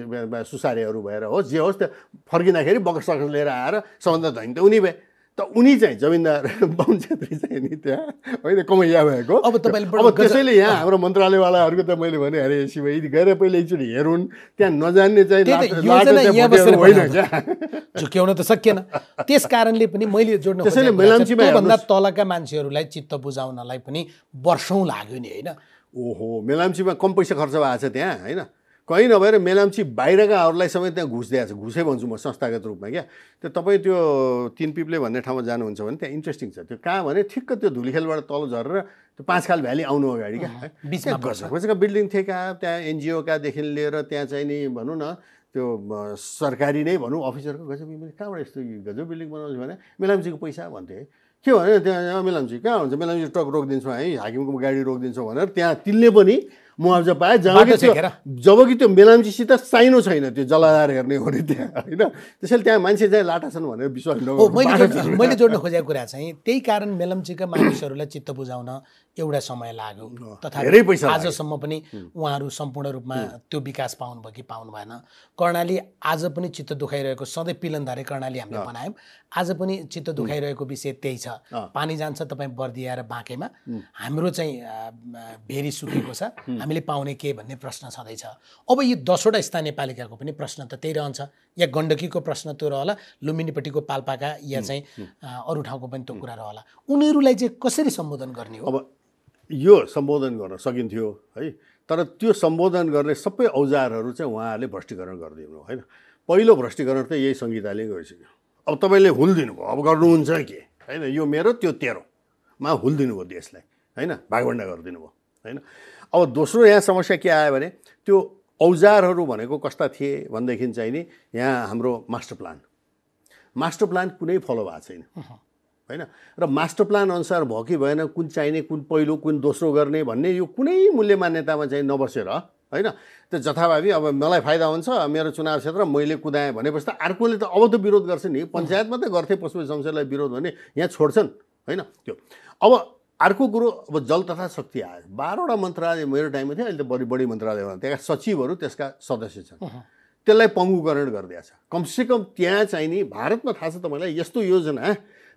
सुसारेहरू भएर होस् जे होस् त्यो फर्किँदाखेरि बगस सकस लिएर आएर सबभन्दा धनी त उनी भए त उनी चाहिँ जमिनदार बाहुन छेत्री चाहिँ नि त्यहाँ होइन कमैया भएको अब तपाईँले अब त्यसैले यहाँ हाम्रो मन्त्रालयवालाहरूको त मैले भने अरे शिवैद गएर पहिला एकचोटि हेरौँ त्यहाँ नजान्ने चाहिँ
होइन झुक्याउन त सकिएन त्यस कारणले पनि मैले जोड्नु त्यसैले मेलाम्चीमा तलका मान्छेहरूलाई चित्त बुझाउनलाई पनि वर्षौँ लाग्यो नि होइन ओहो मेलाम्चीमा कम पैसा
खर्च भएको छ त्यहाँ होइन कहीँ नभएर मेलाम्ची बाहिरकाहरूलाई समेत त्यहाँ घुस दिएको छ घुसै भन्छु म संस्थागत रूपमा क्या त्यो तपाईँ त्यो तिन पिप्ले भन्ने ठाउँमा जानुहुन्छ भने त्यहाँ इन्ट्रेस्टिङ छ त्यो कहाँ भने ठिक्क त्यो धुलखेलबाट तल झरेर त्यो पाँच खाल भ्याली आउनु अगाडि क्या कसैको बिल्डिङ थिए कहाँ त्यहाँ एनजिओकादेखि लिएर त्यहाँ चाहिँ नि भनौँ न त्यो सरकारी नै भनौँ अफिसरको गजब मैले कहाँबाट यस्तो गजब बिल्डिङ बनाउँछु भने मेलाम्चीको पैसा भन्थे के भने त्यहाँ मेलाम्ची कहाँ हुन्छ मेलाम्ची ट्रक रोकिदिन्छौँ है हाकिमको गाडी रोकिदिन्छौँ भनेर त्यहाँ तिनले पनि मुआब्जा पाए जब त्यो जब कि त्यो मेलाम्चीसित साइनो छैन त्यो जलाधार हेर्ने हो नि त्यहाँ होइन त्यसैले
त्यहाँ मान्छे चाहिँ लाटा छन् भनेर विश्वास मैले जोड्न खोजेको कुरा चाहिँ त्यही कारण मेलम्चीका मानिसहरूलाई चित्त बुझाउन एउटा समय लाग्यो तथा आजसम्म पनि उहाँहरू सम्पूर्ण रूपमा त्यो विकास पाउनुभयो कि पाउनु भएन कर्णाली आज पनि चित्त दुखाइरहेको सधैँ पिलनधारे कर्णाली हामीले बनायौँ आज पनि चित्त दुखाइरहेको विषय त्यही छ पानी जान्छ तपाईँ बर्दिया र बाँकेमा हाम्रो चाहिँ भेरी सुकेको छ हामीले पाउने के भन्ने प्रश्न छ अब यो दसवटा स्थानीय पालिकाको पनि प्रश्न त त्यही रहन्छ या गण्डकीको प्रश्न त्यो रहला लुम्बिनीपट्टिको पाल्पाका या चाहिँ अरू ठाउँको पनि त्यो कुरा रहला उनीहरूलाई चाहिँ कसरी सम्बोधन गर्ने हो
अब यो सम्बोधन गर्न सकिन्थ्यो है तर त्यो सम्बोधन गर्ने सबै औजारहरू चाहिँ उहाँहरूले भ्रष्टीकरण गरिदिनु होइन पहिलो भ्रष्टीकरण त यही संहिताले गइसक्यो अब तपाईँले हुल दिनुभयो अब गर्नुहुन्छ के होइन यो मेरो त्यो तेह्रमा हुल दिनुभयो देशलाई होइन भागभन्डा गरिदिनु भयो होइन अब दोस्रो यहाँ समस्या के आयो भने त्यो औजारहरू भनेको कस्ता थिए भनेदेखि चाहिँ नि यहाँ हाम्रो मास्टर प्लान मास्टर प्लान कुनै फलो भएको छैन होइन र मास्टर प्लान अनुसार भयो कि भएन कुन चाहिने कुन पहिलो कुन दोस्रो गर्ने भन्ने यो कुनै मूल्य मान्यतामा चाहिँ नबसेर होइन त्यो जथाभावी अब मलाई फाइदा हुन्छ मेरो चुनाव क्षेत्र मैले कुदाएँ भनेपछि त अर्कोले त अब त विरोध गर्छ नि पञ्चायत मात्रै गर्थे पशुपति संसदलाई विरोध भने यहाँ छोड्छन् होइन त्यो अब अर्को कुरो अब जल तथा शक्ति आयो बाह्रवटा मन्त्रालय मेरो टाइममा थियो अहिले त बढी बढी भयो त्यहाँका सचिवहरू त्यसका सदस्य छन् त्यसलाई पङ्गुकरण गरिदिएछ कमसेकम त्यहाँ चाहिँ नि भारतमा थाहा छ तपाईँलाई यस्तो योजना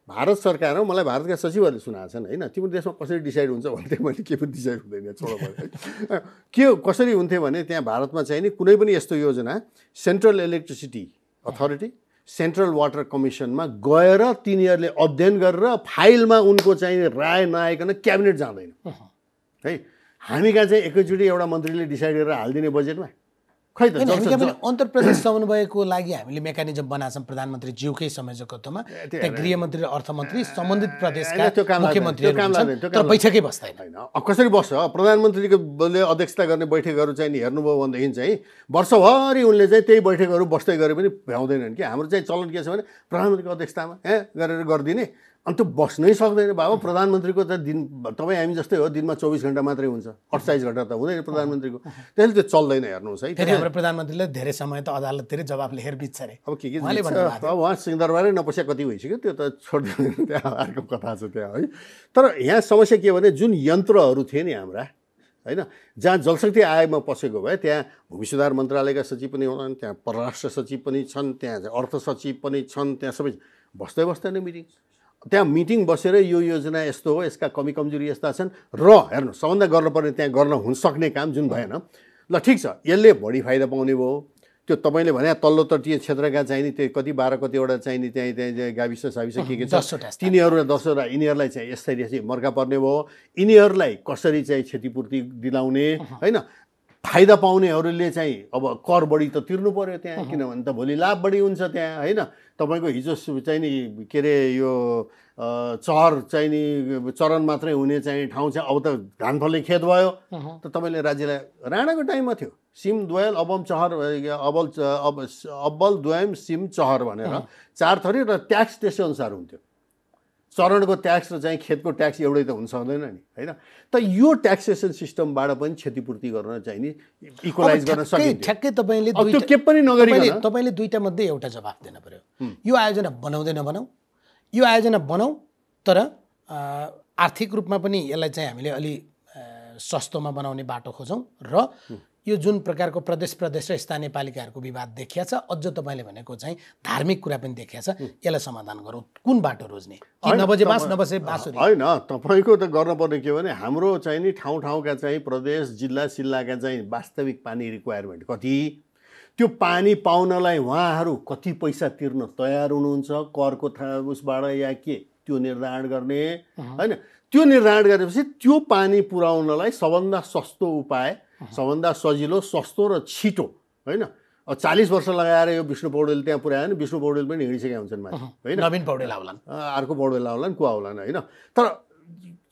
भारत सरकार हो मलाई भारतका सचिवहरूले सुनाएको छन् होइन तिम्रो देशमा कसरी डिसाइड हुन्छ भन्थे मैले के पनि डिसाइड हुँदैन छोडो भने के कसरी हुन्थ्यो भने त्यहाँ भारतमा चाहिँ नि कुनै पनि यस्तो योजना central electricity authority central water कमिसनमा गएर तिनीहरूले अध्ययन गरेर फाइलमा उनको चाहिँ राय नआइकन क्याबिनेट जाँदैन है हामी कहाँ चाहिँ एकैचोटि एउटा मन्त्रीले डिसाइड गरेर हालिदिने बजेटमा खै त हामीले
अन्तर प्रदेश समन्वयको लागि हामीले मेकानिजम छौँ प्रधानमन्त्री ज्यूकै संयोजकत्वमा त्यहाँ गृहमन्त्री र अर्थमन्त्री सम्बन्धित प्रदेशका मुख्यमन्त्रीहरू बैठकै बस्दैन
कसरी बस्छ प्रधानमन्त्रीले अध्यक्षता गर्ने बैठकहरू चाहिँ हेर्नुभयो भनेदेखि चाहिँ वर्षभरि उनले चाहिँ त्यही बैठकहरू बस्दै गरे पनि भ्याउँदैनन् कि हाम्रो चाहिँ चलन के छ भने प्रधानमन्त्रीको अध्यक्षतामा ए गरेर गरिदिने अनि त्यो बस्नै सक्दैन बाबा प्रधानमन्त्रीको त दिन तपाईँ हामी जस्तै हो दिनमा चौबिस घन्टा मात्रै हुन्छ अठचालिस घन्टा त हुँदैन प्रधानमन्त्रीको त्यसले त्यो चल्दैन हेर्नुहोस् है फेरि हाम्रो
प्रधानमन्त्रीले धेरै समय त अदालततिर जवाब लेखेर बित्छ अरे अब के के अब
उहाँ सिंहदरबारै नपस्या कति भइसक्यो त्यो त छोडिदिनु त्यहाँ अर्को कथा छ त्यहाँ है तर यहाँ समस्या के भने जुन यन्त्रहरू थिए नि हाम्रा होइन जहाँ जलशक्ति आयोगमा पसेको भए त्यहाँ भूमि सुधार मन्त्रालयका सचिव पनि होलान् त्यहाँ परराष्ट्र सचिव पनि छन् त्यहाँ अर्थ सचिव पनि छन् त्यहाँ सबै बस्दै बस्दैन मिटिङ त्यहाँ मिटिङ बसेर यो योजना यस्तो हो यसका कमी कमजोरी यस्ता छन् र हेर्नु सबभन्दा गर्नुपर्ने त्यहाँ गर्न हुन सक्ने काम जुन भएन ल ठिक छ यसले बढी फाइदा पाउने भयो त्यो तपाईँले भने तल्लो तटीय क्षेत्रका चाहिने त्यो कति बाह्र कतिवटा चाहिने त्यहाँ त्यहाँ गाविस साविस के के छ तिनीहरूलाई दसवटा यिनीहरूलाई चाहिँ यसरी चाहिँ मर्का पर्ने भयो यिनीहरूलाई कसरी चाहिँ क्षतिपूर्ति दिलाउने होइन फाइदा पाउनेहरूले चाहिँ अब कर बढी त तिर्नु पऱ्यो त्यहाँ किनभने त भोलि लाभ बढी हुन्छ त्यहाँ होइन तपाईँको हिजो चाहिँ नि के अरे यो चहर चाहिँ नि चरण मात्रै हुने चाहिँ ठाउँ चाहिँ अब त धान खेत भयो त तपाईँले राज्यलाई राणाको टाइममा थियो सिम द्वयल अबम चहर अबल अब अब्बल द्वयम सिम चहर भनेर चार थरी र ट्याक्स त्यसै अनुसार हुन्थ्यो चरणको ट्याक्स र चाहिँ खेतको ट्याक्स एउटै त हुन सक्दैन नि होइन त यो ट्याक्सेसन सिस्टमबाट पनि क्षतिपूर्ति गर्न चाहिने इक्वलाइज गर्न सकिन्छ ठ्याक्कै तपाईँले त्यो के पनि नगरी
तपाईँले दुईवटा मध्ये एउटा जवाफ दिनु पऱ्यो यो आयोजना बनाउँदै नबनाऊ यो आयोजना बनाऊ तर आर्थिक रूपमा पनि यसलाई चाहिँ हामीले अलि सस्तोमा बनाउने बाटो खोजौँ र यो जुन प्रकारको प्रदेश प्रदेश र स्थानीय पालिकाहरूको विवाद देखिया छ अझ तपाईँले भनेको चाहिँ धार्मिक कुरा पनि देखिया छ यसलाई समाधान गरौँ कुन बाटो रोज्ने नबजे बाँस नबसे बाँसु होइन
तपाईँको त गर्नुपर्ने के भने हाम्रो चाहिँ नि ठाउँ ठाउँका चाहिँ प्रदेश जिल्ला सिल्लाका चाहिँ वास्तविक पानी रिक्वायरमेन्ट कति त्यो पानी पाउनलाई उहाँहरू कति पैसा तिर्न तयार हुनुहुन्छ करको उसबाट या के त्यो निर्धारण गर्ने होइन त्यो निर्धारण गरेपछि त्यो पानी पुर्याउनलाई सबभन्दा सस्तो उपाय सबभन्दा सजिलो सस्तो र छिटो होइन चालिस वर्ष लगाएर यो विष्णु पौडेल त्यहाँ पुऱ्याएन विष्णु पौडेल पनि हिँडिसकेका हुन्छन् मान्छे होइन नवीन पौडेल आउलान् अर्को पौडेल आउलान् को आउलान् होइन तर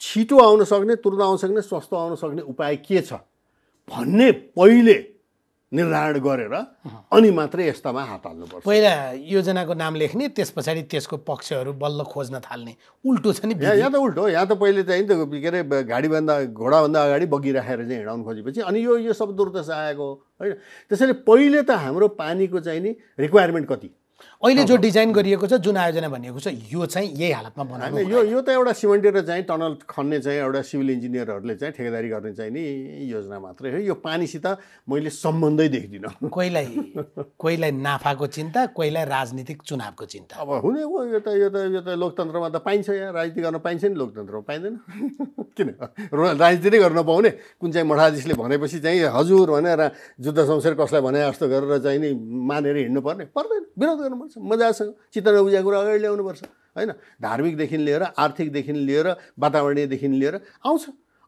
छिटो आउन सक्ने तुरन्त आउन सक्ने सस्तो आउन सक्ने उपाय के छ भन्ने पहिले निर्धारण गरेर अनि मात्रै यस्तामा हात हाल्नु पर्छ
पहिला योजनाको नाम लेख्ने त्यस पछाडि त्यसको पक्षहरू बल्ल खोज्न थाल्ने
उल्टो छ नि यहाँ त उल्टो यहाँ त पहिले चाहिँ के अरे गाडीभन्दा घोडाभन्दा अगाडि बगिराखेर चाहिँ हिँडाउनु खोजेपछि अनि यो यो सब दुर्दशा आएको होइन त्यसैले पहिले त हाम्रो पानीको चाहिँ नि रिक्वायरमेन्ट कति
अहिले जो डिजाइन गरिएको छ जुन आयोजना भनिएको छ यो चाहिँ यही हालतमा बनाउने
यो यो त एउटा सिमेन्टेर चाहिँ टनल खन्ने चाहिँ एउटा सिभिल इन्जिनियरहरूले चाहिँ ठेकेदारी गर्ने चाहिँ नि योजना मात्रै हो यो पानीसित मैले सम्बन्धै देख्दिनँ
कोहीलाई कोहीलाई नाफाको चिन्ता कोहीलाई राजनीतिक चुनावको चिन्ता अब
हुने हो यो त यो त यो त लोकतन्त्रमा त पाइन्छ यहाँ राजनीति गर्न पाइन्छ नि लोकतन्त्रमा पाइँदैन किन राजनीति नै गर्न पाउने कुन चाहिँ मठाधीशले भनेपछि चाहिँ हजुर भनेर जुद्ध संसार कसलाई भने जस्तो गरेर चाहिँ नि मानेर हिँड्नु पर्ने पर्दैन विरोध गर्नुपर्छ मजासँग चित्रण बुझाएको कुरा अगाडि ल्याउनुपर्छ होइन धार्मिकदेखि लिएर आर्थिकदेखि लिएर वातावरणीयदेखि लिएर आउँछ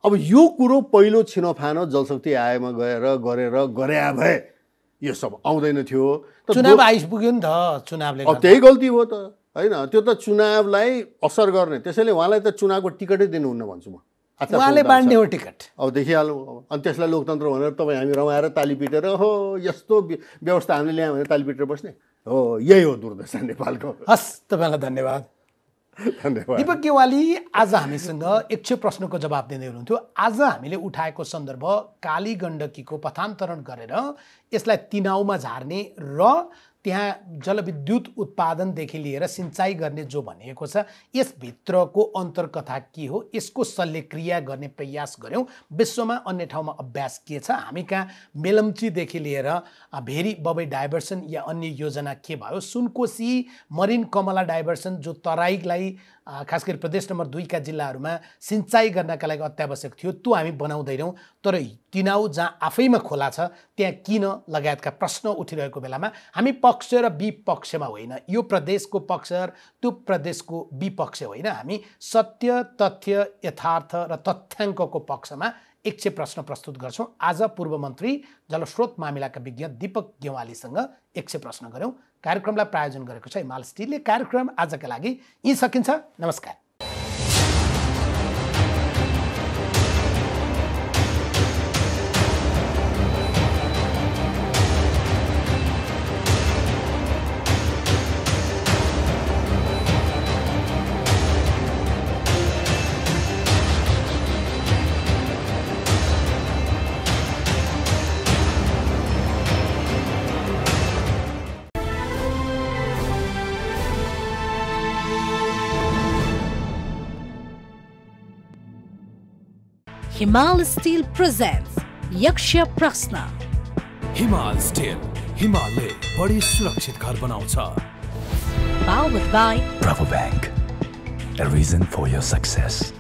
अब यो कुरो पहिलो छिनोफानो जलशक्ति आयोगमा गएर गरेर गरे भए यो सब आउँदैन थियो चुनाव
आइपुग्यो नि त चुनावले अब त्यही
गल्ती हो त होइन त्यो त चुनावलाई असर गर्ने त्यसैले उहाँलाई त चुनावको टिकटै दिनुहुन्न भन्छु म उहाँले बाँड्ने हो टिकट अब देखिहालौँ अनि त्यसलाई लोकतन्त्र भनेर तपाईँ हामी रमाएर ताली पिटेर हो यस्तो व्यवस्था हामीले ल्यायौँ भने ताली पिटेर बस्ने हो यही हो
दुर्दशा नेपालको हस् तपाईँलाई धन्यवाद धन्यवाद दिपक केवाली आज हामीसँग एकछिन प्रश्नको जवाब दिँदै हुनुहुन्थ्यो आज हामीले उठाएको सन्दर्भ काली गण्डकीको पथान्तरण गरेर यसलाई तिनाउमा झार्ने र त्यहाँ जलविद्युत उत्पादनदेखि लिएर सिँचाइ गर्ने जो भनिएको छ यसभित्रको अन्तर्कथा के हो यसको शल्यक्रिया गर्ने प्रयास गऱ्यौँ विश्वमा अन्य ठाउँमा अभ्यास के छ हामी कहाँ मेलम्चीदेखि लिएर भेरी बबै डाइभर्सन या अन्य योजना के भयो सुनकोसी मरिन कमला डाइभर्सन जो तराईलाई खास गरी प्रदेश नम्बर दुईका जिल्लाहरूमा सिँचाइ गर्नका लागि अत्यावश्यक थियो त्यो हामी बनाउँदैनौँ तर तिनाउ जहाँ आफैमा खोला छ त्यहाँ किन लगायतका प्रश्न उठिरहेको बेलामा हामी पक्ष र विपक्षमा होइन यो प्रदेशको पक्ष र त्यो प्रदेशको विपक्ष होइन हामी सत्य तथ्य यथार्थ र तथ्याङ्कको पक्षमा एक सय प्रश्न प्रस्तुत गर्छौँ आज पूर्व मन्त्री जलस्रोत मामिलाका विज्ञ दिपक गेवालीसँग सय प्रश्न गऱ्यौँ कार्यक्रमलाई प्रायोजन गरेको छ हिमाल स्टिलले कार्यक्रम आजका लागि यहीँ सकिन्छ नमस्कार Himal Steel presents Yaksha Prasna. Himal Steel, Himalay, बढी सुरक्षित घर बनाउँछ Powered by Bravo Bank, a reason for your success.